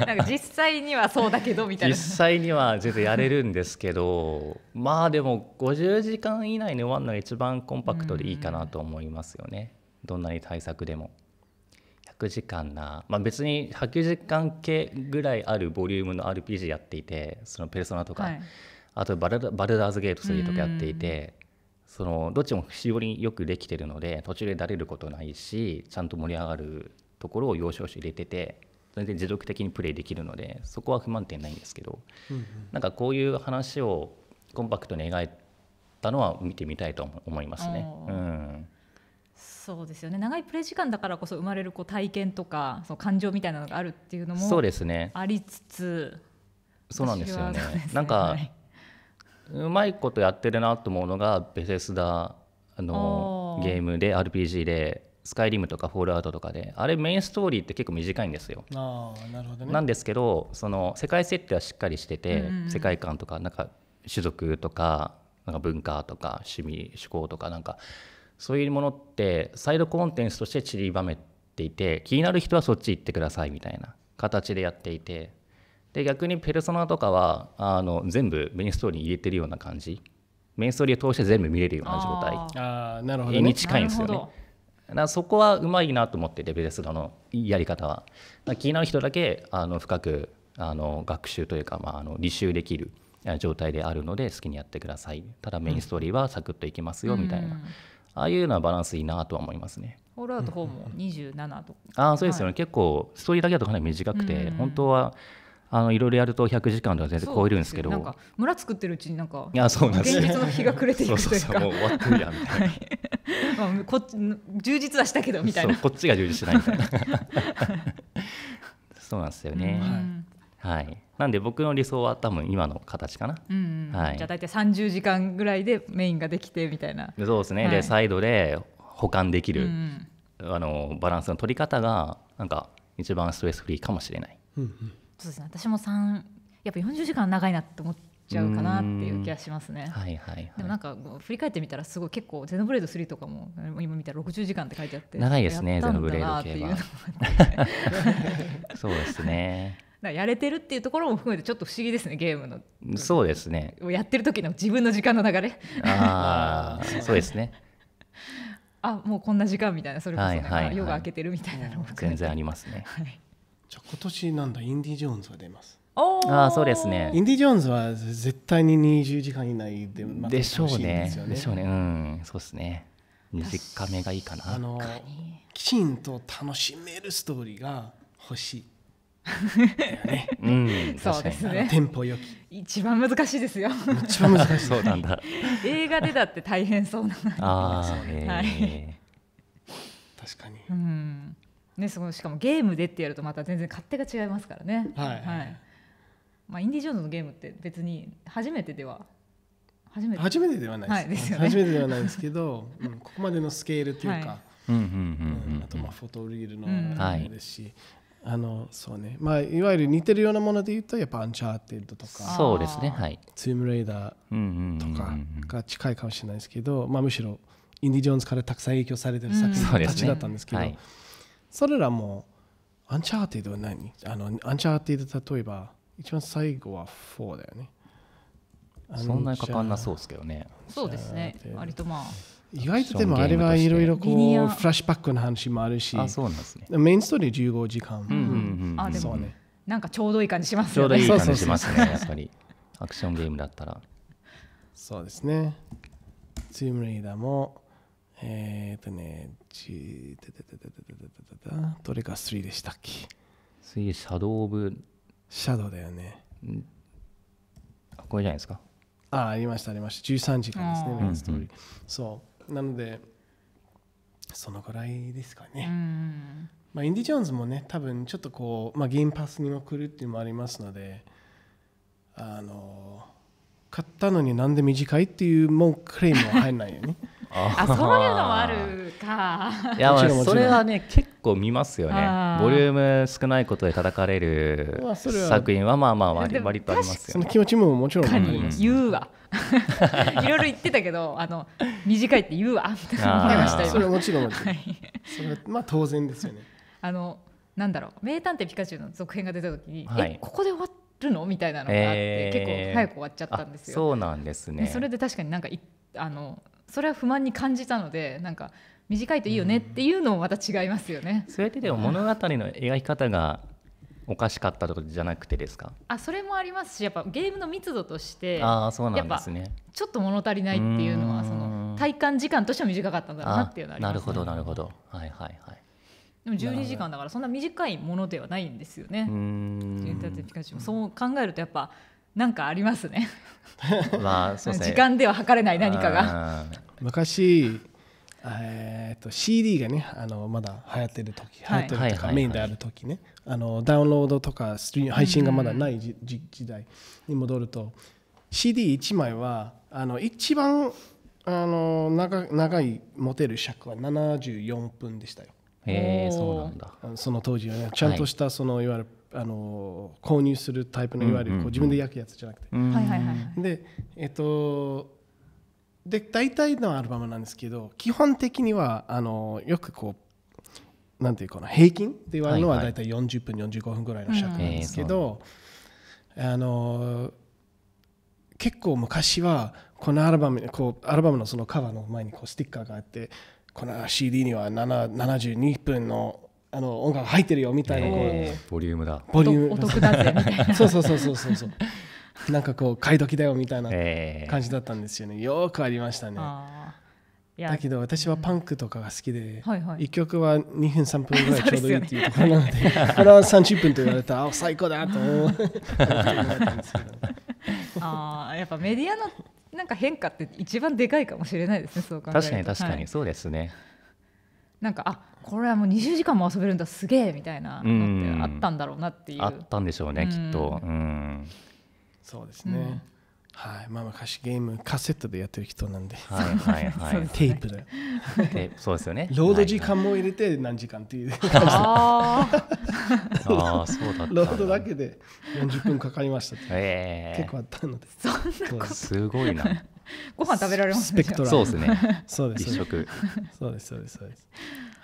なんか実際にはそうだけどみたいな実際には全然やれるんですけどまあでも50時間以内に終わるのが一番コンパクトでいいかなと思いますよねどんなに対策でも100時間な、まあ、別に100時間系ぐらいあるボリュームの RPG やっていてそのペルソナとか、はい、あとバルバルダーズゲート3とかやっていて。そのどっちもしおりよくできてるので途中でだれることないしちゃんと盛り上がるところを要所要所入れてて全然持続的にプレイできるのでそこは不満点ないんですけど、うんうん、なんかこういう話をコンパクトに描いたのは見てみたいと思いますね。うん、そうですよね長いプレイ時間だからこそ生まれるこう体験とかその感情みたいなのがあるっていうのもそうですねありつつそうなんですよね、ね、なんか、はい、うまいことやってるなと思うのがベセスダのーゲームで RPG でスカイリムとかフォールアウトとかであれメインストーリーって結構短いんですよ。あなるほど、ね、なんですけどその世界設定はしっかりしてて、うんうん、世界観とかなんか種族とかなんか文化とか趣味趣向とかなんかそういうものってサイドコンテンツとして散りばめていて気になる人はそっち行ってくださいみたいな形でやっていてで逆にペルソナとかはあの全部メインストーリーに入れてるような感じメインストーリーを通して全部見れるような状態あなるほど、に近いんですよね。なそこはうまいなと思ってデベレスラのやり方は気になる人だけあの深くあの学習というか、まあ、あの履修できる状態であるので好きにやってくださいただメインストーリーはサクッといきますよみたいな、うんああいうようなバランスいいなとは思いますね。ホールアウト4も27と、ああそうですよね、はい、結構ストーリーだけだとかなり短くて、本当はあのいろいろやると100時間とか全然超えるんですけどなんか村作ってるうちになんかいやそうなんです現実の日が暮れていくというそうそうそうもう終わってるやんみたいな、はいまあ、こっち充実はしたけどみたいな こっちが充実しないみたいな そうなんですよね、はい、はいなんで僕の理想は多分今の形かな、うんはい、じゃあ大体30時間ぐらいでメインができてみたいなそうですね、はい、でサイドで保管できる、うんあのバランスの取り方がなんか一番ストレスフリーかもしれない、うんうん、そうですね私も3やっぱ40時間長いなって思っちゃうかなっていう気がしますね。はいはいはい、でもなんか振り返ってみたらすごい結構ゼノブレード3とかも今見たら60時間って書いてあって長いですねゼノブレード系は。そうですね。やれてるっていうところも含めてちょっと不思議ですねゲームのそうですねやってる時の自分の時間の流れああそうですね あもうこんな時間みたいなそれこそ、ねはいはいはい、夜が明けてるみたいなのも全然ありますね、はい、じゃあ今年なんだインディ・ジョーンズは出ますあそうですねインディ・ジョーンズは絶対に20時間以内で待ってでしょうねでしょうねうんそうですね短目がいいかなあのきちんと楽しめるストーリーが欲しいね、うん、そうですね。テンポよき。一番難しいですよ。一番難しい。そうなんだ。映画でだって大変そうな。ああ、確かに。うん。ね、そのしかもゲームでってやるとまた全然勝手が違いますからね。はい。はい。まあインディジョーンズのゲームって別に初めてでは初めて初めてではないです,、はい初めてではないですけど、うん、ここまでのスケールというか、うんうんうんあとまあフォトリールのですし、あのそうねまあ、いわゆる似てるようなもので言うとやっぱアンチャーテッドとかそうですねはいツームレイダーとかが近いかもしれないですけど、まあ、むしろインディ・ジョーンズからたくさん影響されてる作品たちだったんですけど、うん、そ、ねはい、れらもアンチャーテッドは何あのアンチャーテッド例えば一番最後は4だよねそんなにかかんなそうですけどねそうですね割とまあ意外とでもあれはいろいろこうフラッシュバックの話もあるしあそうなんです、ね、メインストーリー15時間、うんうんうん、あでも、ね、なんかちょうどいい感じしますよねちょうどいい感じしますねやっぱりアクションゲームだったらそうですねチームリーダーもえっ、とねちたたたたたどれが3でしたっけ3シャドウ・オブ・シャドウだよねこれじゃないですかあありましたありました13時間ですねメインストーリー、うんうん、そうなのでそのぐらいですかね、まあ、インディ・ジョーンズもね多分ちょっとこう、まあ、ゲームパスにも来るっていうのもありますのであの買ったのになんで短いっていうもうクレームは入らないよねあそういうのもあるかいや、まあ、それはね結構見ますよねボリューム少ないことで叩かれる作品はまあまあ割割とありますよねその気持ちももちろんあります言うわ いろいろ言ってたけどあの短いって言うわみたいなそれはもちろん、それはまあ当然ですよねあのなんだろう名探偵ピカチュウの続編が出た時に、はい、えここで終わるのみたいなのがあって、えー、結構早く終わっちゃったんですよそうなんですねそれで確かになんかいあのそれは不満に感じたのでなんか短いといいよねっていうのもまた違いますよね。うん、それででも物語の描き方がおかしかったとかじゃなくてですかあそれもありますしやっぱゲームの密度としてあそうなんです、ね、ちょっと物足りないっていうのはその体感時間としては短かったんだなっていうのはあります、ね、なるほどなるほどはいはいはい。でも12時間だからそんな短いものではないんですよね。そう考えるとやっぱなんかありますねまあそうですね時間では測れない何かが昔えー、と CD がねあのまだ流行ってる時流行ってるとか、メインである時ねあのダウンロードとかストリー配信がまだない時,、時代に戻ると c d 一枚はあの一番あの長長い持てる尺は74分でしたよ。へえそうなんだその当時はねちゃんとしたその、い、わゆるあの購入するタイプのいわゆるこう自分で焼くやつじゃなくて、でえっとで大体のアルバムなんですけど基本的にはあのよくこうなんていうかな平均って言われるのは大体40分、45分ぐらいの尺なんですけど、あの結構昔はこのアルバムこうアルバムのそのカバーの前にこうスティッカーがあってこの CD には72分のあの音楽入ってるよみたいなこう、えー、ボリュームだボリューム お得だぜみたいなそうそうそうそうそうそう なんかこう買い時だよみたいな感じだったんですよねよくありましたねだけど私はパンクとかが好きで、うんはいはい、1曲は2分3分ぐらいちょうどいいっていうところなのでで、ね、これは30分と言われたら最高だと思っああやっぱメディアのなんか変化って一番でかいかもしれないですねそう考えると確かに確かに、はい、そうですねなんかあこれはもう20時間も遊べるんだすげえみたいなのってあったんだろうなっていう、あったんでしょうね、きっと、うん、そうですね、はい、まあ、昔ゲームカセットでやってる人なんで、はいはいはい、テープででそうですよね。ロード時間も入れて何時間っていう感じで。あ あ、そうだった。ロードだけで40分かかりました。ええー、結構あったので。そんなすごいな。ご飯食べられますスペクトラム。そうですね。そうです。そうです。そうですそうです。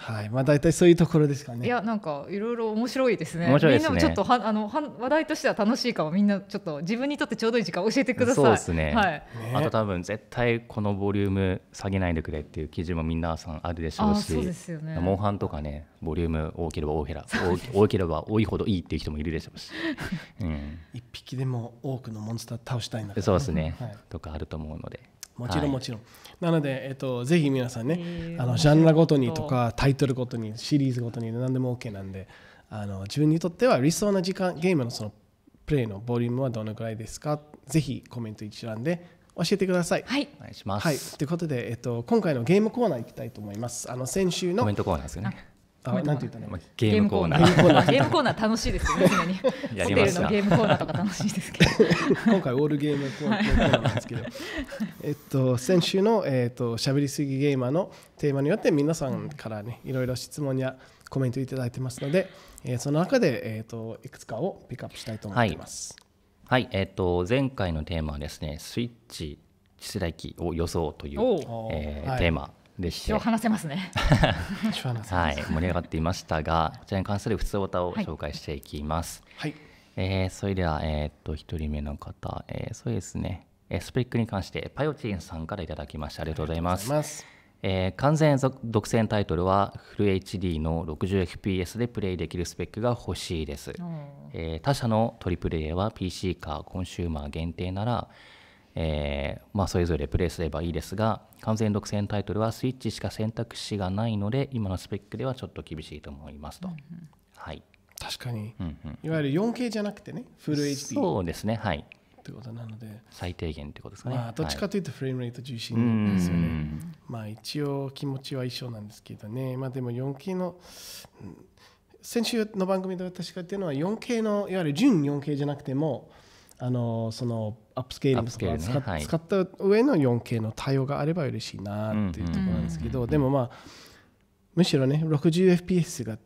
はい、まあ大体そういうところですかね。いやなんかいろいろ面白いですね。面白いですね。みんなちょっとはあのは話題としては楽しいかもみんなちょっと自分にとってちょうどいい時間教えてください。そうですね。はい。あと多分絶対このボリューム下げないでくれっていう記事もみんなさんあるでしょうし、そうですよね。モンハンとかねボリューム多ければ多ければ多 ければ多いほどいいっていう人もいるでしょうし、うん。一匹でも多くのモンスター倒したいな、ね。そうですね。はい、とかあると思うので。もちろんもちろん。はいなので、えっと、ぜひ皆さんね、あのジャンルごとにとかタイトルごとにシリーズごとに何でも OK なんであの自分にとっては理想な時間ゲームのそのプレイのボリュームはどのくらいですかぜひコメント一覧で教えてください。はい、お願いします。はい、ということで、えっと、今回のゲームコーナーいきたいと思います。あの先週のコメントコーナーですよね。あなんて言ったの、まあ、ゲームコーナーゲームコーナー楽しいですよね常に ホテルのゲームコーナーとか楽しいですけど今回オールゲームコーナーなんですけど、えっと、先週の、えっと「しゃべりすぎゲーマー」のテーマによって皆さんからねいろいろ質問やコメントいただいてますので、えー、その中で、えっと、いくつかをピックアップしたいと思います、はい、はい、えっと前回のテーマはですねスイッチ次世代機を予想という、えー、はい、テーマでして一応話せますねはい盛り上がっていましたがこちらに関する普通歌を紹介していきます、はい、えー、それでは、えー、っと1人目の方、えー、そうですねスプリックに関してパヨチンさんからいただきましてありがとうございますえー、完全独占タイトルはフル HD の 60fps でプレイできるスペックが欲しいです、えー、他社の AAA は PC かコンシューマー限定ならえー、まあ、それぞれプレイすればいいですが完全独占タイトルはスイッチしか選択肢がないので今のスペックではちょっと厳しいと思いますと。うんうん、はい確かに、うんうん、いわゆる 4K じゃなくてねフル HD そうですねはいってことなので最低限ってことですかね、まあ、どっちかというとフレームレート重心ですよね、はい、まあ一応気持ちは一緒なんですけどねまあでも 4K の先週の番組で私が言ってうのは 4K のいわゆる純 4K じゃなくてもあのそのアップスケーリングとか使,、ねはい、使った上の 4K の対応があれば嬉しいなっていうところなんですけど、でもまあむしろね 60fps が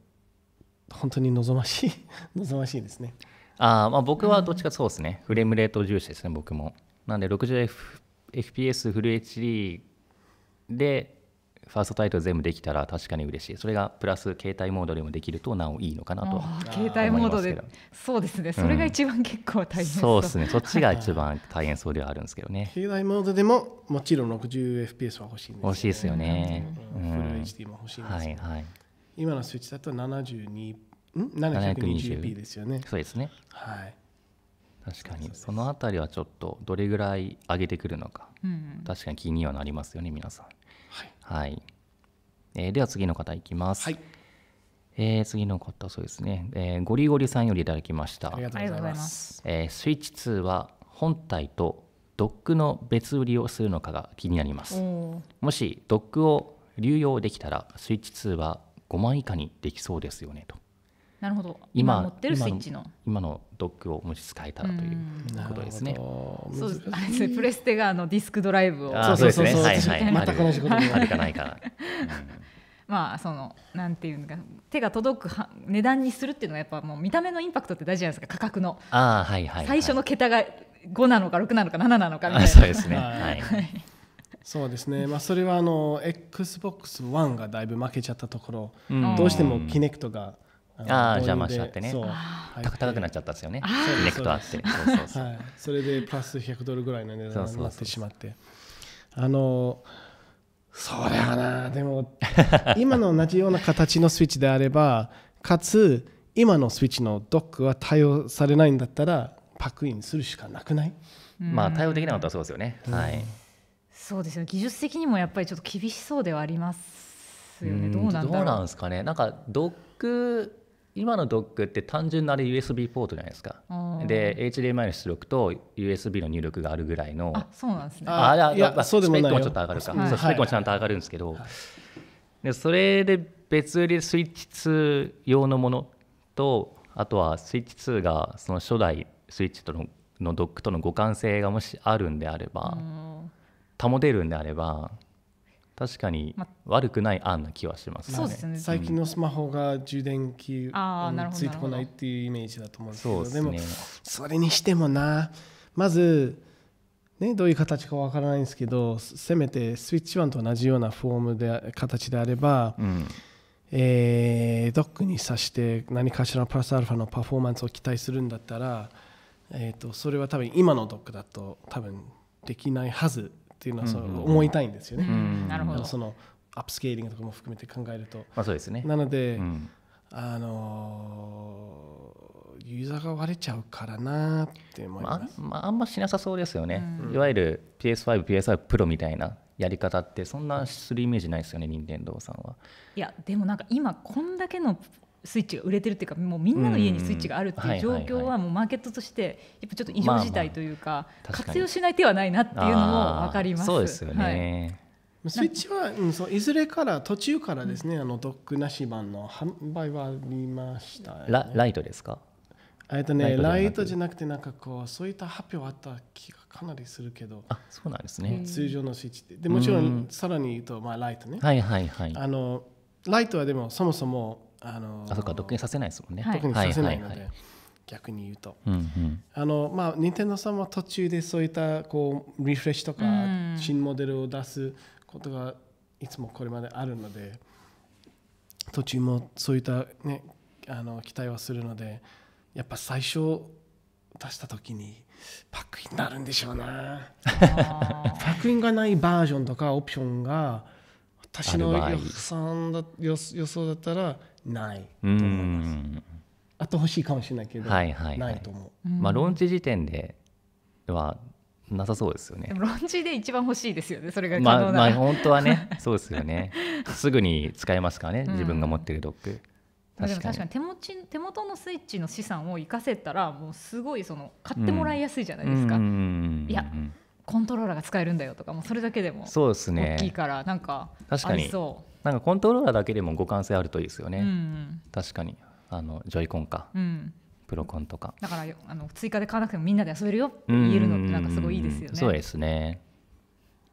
本当に望ましい 望ましいですねあまあ僕はどっちかそうですね、フレームレート重視ですね僕もなんで 60fps フル HD でファーストタイトル全部できたら確かに嬉しいそれがプラス携帯モードでもできるとなおいいのかなと携帯モードでそうですねそれが一番結構大変そう、うん、そうですねそっちが一番大変そうではあるんですけどね携帯モードでももちろん 60fps は欲しいんです、ね、欲しいですよね、うん、フル HD も欲しいんです、はいはい、今のスイッチだと72 0 p ですよねそうですねはい確かにその辺りはちょっとどれぐらい上げてくるのか、確かに気にはなりますよね皆さんはい。えー、では次の方いきます。はい。えー、次の方、そうですね、えー。ゴリゴリさんよりいただきました。ありがとうございます。えー、スイッチ2は本体とドックの別売りをするのかが気になります。もしドックを流用できたら、スイッチ2は5万以下にできそうですよねと。なるほど今持ってるスイッチの今のドックをもし使えたらということですね。そうあれですねプレステがあのディスクドライブをそうですねはいはいまた同じことになるかないか。まあそのなんていうか手が届く値段にするっていうのはやっぱもう見た目のインパクトって大事じゃないですか価格のあ、はいはい最初の桁が5なのか6なのか7なのかみたいなそうですねはいそうですね、まあ、それはあの XBOX1 がだいぶ負けちゃったところ、どうしても k i n e c がああ邪魔しちゃってね高くなっちゃったんですよねネクトあってそれでプラス100ドルぐらいの値段になってしまってあのそうだよなでも 今の同じような形のスイッチであればかつ今のスイッチのドックは対応されないんだったらパックインするしかなくない、まあ対応できなかったらそうですよね、うん、はいそうですよ技術的にもやっぱりちょっと厳しそうではありますよねどうなんですかねなんかドック今のドックって単純なあれ USB ポートじゃないですか、で HDMI の出力と USB の入力があるぐらいのあそうなんですねあや、いやそうでもないスもちょっと上がるか、はい、スペックもちゃんと上がるんですけど、はい、でそれで別売りスイッチ2用のものとあとはスイッチ2がその初代スイッチとののドックとの互換性がもしあるんであれば保てるんであれば確かに悪くない案な気はします、ねまあ、そうですね最近のスマホが充電器、ついてこないっていうイメージだと思うんですけどで、もそれにしてもなまず、ね、どういう形かわからないんですけどせめてスイッチ1と同じようなフォームで形であれば、うんえー、ドックにさして何かしらのプラスアルファのパフォーマンスを期待するんだったら、えーとそれは多分今のドックだと多分できないはずっていうのはその思いたいんですよね。なるほどそのアップスケーリングとかも含めて考えると。まあ、そうですねなので、あのユーザーが割れちゃうからなって思います、まあ、まあ、あんましなさそうですよね、いわゆる PS5、PS5 プロみたいなやり方ってそんなするイメージないですよね任天堂さんはいやでもなんか今こんだけのスイッチが売れてるっていうかもうみんなの家にスイッチがあるっていう状況はもうマーケットとしてやっぱちょっと異常事態というか,、活用しない手はないなっていうのも分かります。そうですよね、はい、スイッチは、うん、そういずれから途中からですね、あのドックなし版の販売はありました、ね、ラライトですかえっとねライトじゃなくてなんかこうそういった発表あった気がかなりするけどあそうなんですね通常のスイッチででもちろんさらに言うと、まあ、ライトねはいはいはいあのライトはでもそもそもあのー、あそか独させないですもんね、独させないので、はいはいはい逆に言うと、うんうん、あのまあ任天堂さんは途中でそういったこうリフレッシュとか、新モデルを出すことがいつもこれまであるので途中もそういったねあの期待はするのでやっぱ最初出した時にパックインになるんでしょうなパックインがないバージョンとかオプションが私の予算だ予想だったらないと思います。あってほしいかもしれないけど、はいはい、はい、ないと思う。まあ論知時点ではなさそうですよね。でも論知で一番欲しいですよね。それがまあ、まあ本当はね、そうですよね。すぐに使えますからね、自分が持ってるドック。確かに手持ち手元のスイッチの資産を生かせたらもうすごいその買ってもらいやすいじゃないですか、うん、いや、うん、コントローラーが使えるんだよとかもうそれだけでも大きいから、なんか確かにそうなんかコントローラーだけでも互換性あるといいですよね、うん確かにあのジョイコンか、うん、プロコンとかだからあの追加で買わなくてもみんなで遊べるよって言えるのってなんかすごいいいですよね、うんうん、そうですね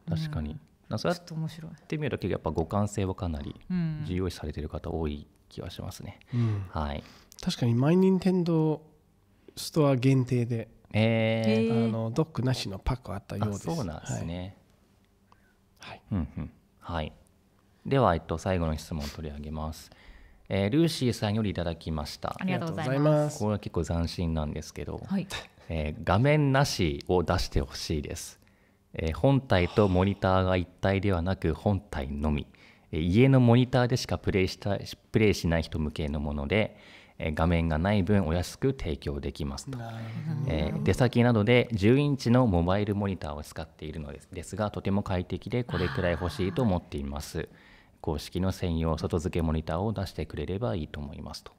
確かに、うん、そうやって見るだけやっぱ互換性はかなり重要視されてる方多い気はしますね、うん、はい確かにマイニンテンドーストア限定で、えー、あのドックなしのパックあったようですそうなんですね、はい、はい、うんうんはいでは、えっと、最後の質問を取り上げます。えー、ルーシーさんよりいただきました。ありがとうございます。これは結構斬新なんですけど、はい、えー、画面なしを出してほしいです、えー、本体とモニターが一体ではなく本体のみ、え家のモニターでしかプレイしたプレイしない人向けのもので、え画面がない分お安く提供できますと、え出先などで10インチのモバイルモニターを使っているのですがとても快適でこれくらい欲しいと思っています。公式の専用外付けモニターを出してくれればいいと思いますと。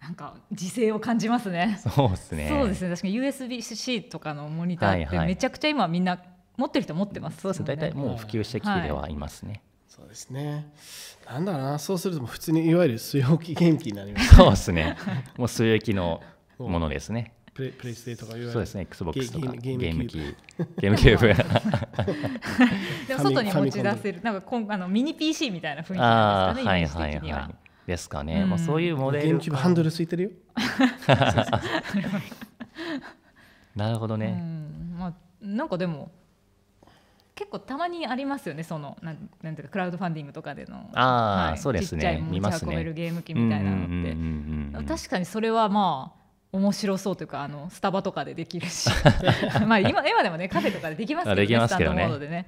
なんか時勢を感じますね。そうですね。そうですね。確かに USB-C とかのモニターってめちゃくちゃ今みんな持ってる人持ってます、ねはいはい、そうですね。大体もう普及してきてはいますね。はい、そうですね。なんだろうな、そうすると普通にいわゆる水えき元気になります、ね。そうですね。もう水液のものですね。プレプレステとかいわゆるそうですね XBOX とかゲームキーゲームキューブ でも外に持ち出せるなんかこんあのミニ PC みたいな雰囲気なんですかねはいはいはい、ですかね、うん、まあ、そういうモデルゲームキューブハンドルついてるよ なるほどね、まあ、なんかでも結構たまにありますよねそのなんなんていうかクラウドファンディングとかでのあ、はい、そうですねちっちゃ持ち運べるゲーム機みたいなのって、確かにそれはまあ面白そうというかあのスタバとかでできるし まあ今今でもねカフェとかでできますけどねできますけどねでね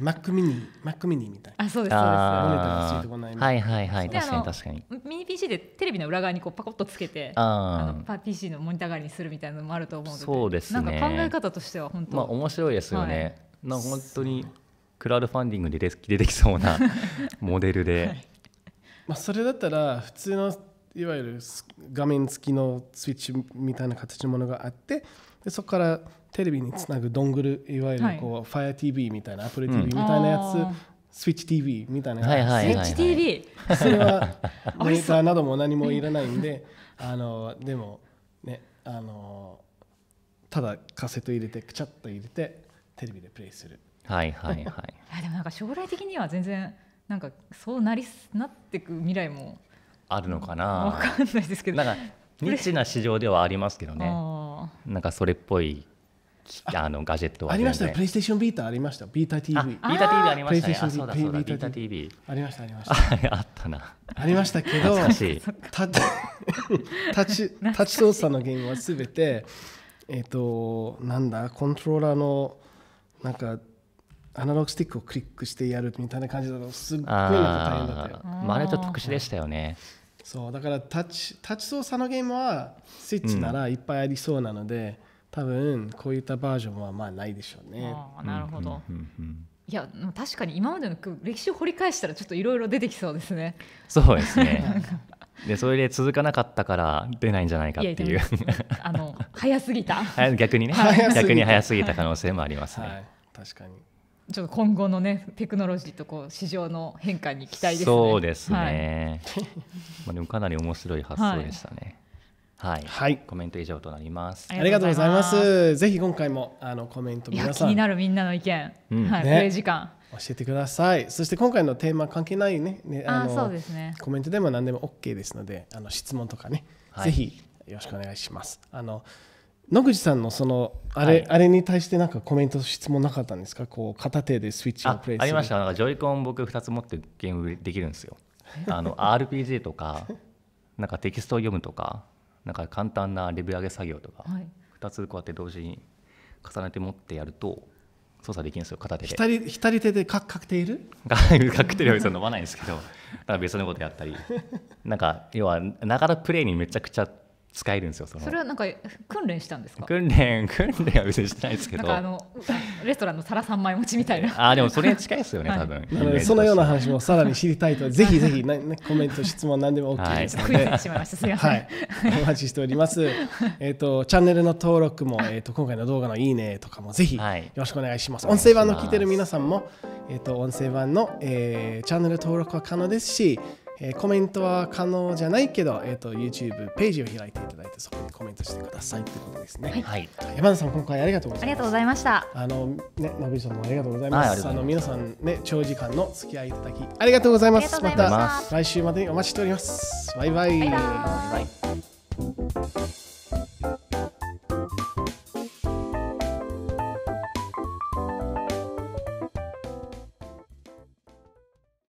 マックミニマックミニみたいなあそうですそうですはいはいはい確かに確かにミニ PC でテレビの裏側にこうパコッとつけてあのパ PC のモニター代りにするみたいなのもあると思うのでそうですねなんか考え方としては本当まあ面白いですよね、はい、な本当にクラウドファンディングで出てきそうな モデルで、はい、まあそれだったら普通のいわゆる画面付きのスイッチみたいな形のものがあってでそこからテレビにつなぐドングルいわゆるこう、はい、FireTV みたいな AppleTV みたいなやつ、うん、スイッチ TV みたいなやつ、スイッチ TV それはメーカーなども何もいらないんであのでもねあのただカセット入れてくちゃっと入れてテレビでプレイする。はいはいはい。いでもなんか将来的には全然なんかそうなりなってく未来もあるのかな分かんないですけどなんかニッチな市場ではありますけどねなんかそれっぽいあのガジェットはありましたプレイステーションビーターありましたビータ TV ビータ TV ありましたねあそうだそうだビータ TV ありましたありました あったなありましたけどかタッチ操作のゲームはすべてえっ、ー、となんだコントローラーのなんかアナログスティックをクリックしてやるみたいな感じだとすっごい大変だったよあ,、まあ、あれと特殊でしたよね、そうだからタッチタッチ操作のゲームはスイッチならいっぱいありそうなので、うん、多分こういったバージョンはまあないでしょうね。あなるほど、うんういや確かに今までの歴史を掘り返したらちょっといろいろ出てきそうですね。そうですね でそれで続かなかったから出ないんじゃないかっていうあの早すぎた 逆にね逆に早すぎた可能性もありますね。はい、確かにちょっと今後のねテクノロジーとこう市場の変化に期待ですね。そうですね。はい、まあでもかなり面白い発想でしたね。はい、はい、コメント以上となります。ありがとうございます。ぜひ今回もあのコメント皆さん気になるみんなの意見、うん、はい、ね、プレイ時間教えてください。そして今回のテーマ関係ないね、ねあのそうですね。コメントでも何でもオッケーですので、あの質問とかね、はい、ぜひよろしくお願いします。あの。野口さんのそのあれ、はい、あれに対してなんかコメント質問なかったんですかこう片手でスイッチをプレイするありましたなんかジョイコン僕2つ持ってゲームできるんですよ あの RPG とかなんかテキストを読むとかなんか簡単なレベル上げ作業とか、はい、2つこうやって同時に重ねて持ってやると操作できるんですよ片手で左手でカクカクテイルカクテイルは別飲まないんですけどなんか別のことやったりなんか要はながらプレイにめちゃくちゃ使えるんですよそのそれはなんか訓練したんですか訓練 訓練は別にしてないですけどあのレストランの皿三枚持ちみたいなあでもそれに近いですよね、はい、多分そのような話もさらに知りたいとぜひぜひなコメント質問何でも OK ですので、はい、お待ちしておりますえっとチャンネルの登録も、えーと、今回の動画のいいねとかもぜひよろしくお願いします、音声版の聞いてる皆さんもえっ、ー、と音声版の、えー、チャンネル登録は可能ですしえコメントは可能じゃないけど、えーと、YouTube ページを開いていただいてそこにコメントしてくださいということですね。はい、山田さん今回ありがとうございました。ありがとうございました。あのねナビさんもありがとうございます。あの皆さんね長時間の付き合いいただきありがとうございます。また来週までにお待ちしております。バイバイ。バイバイ。バイバイ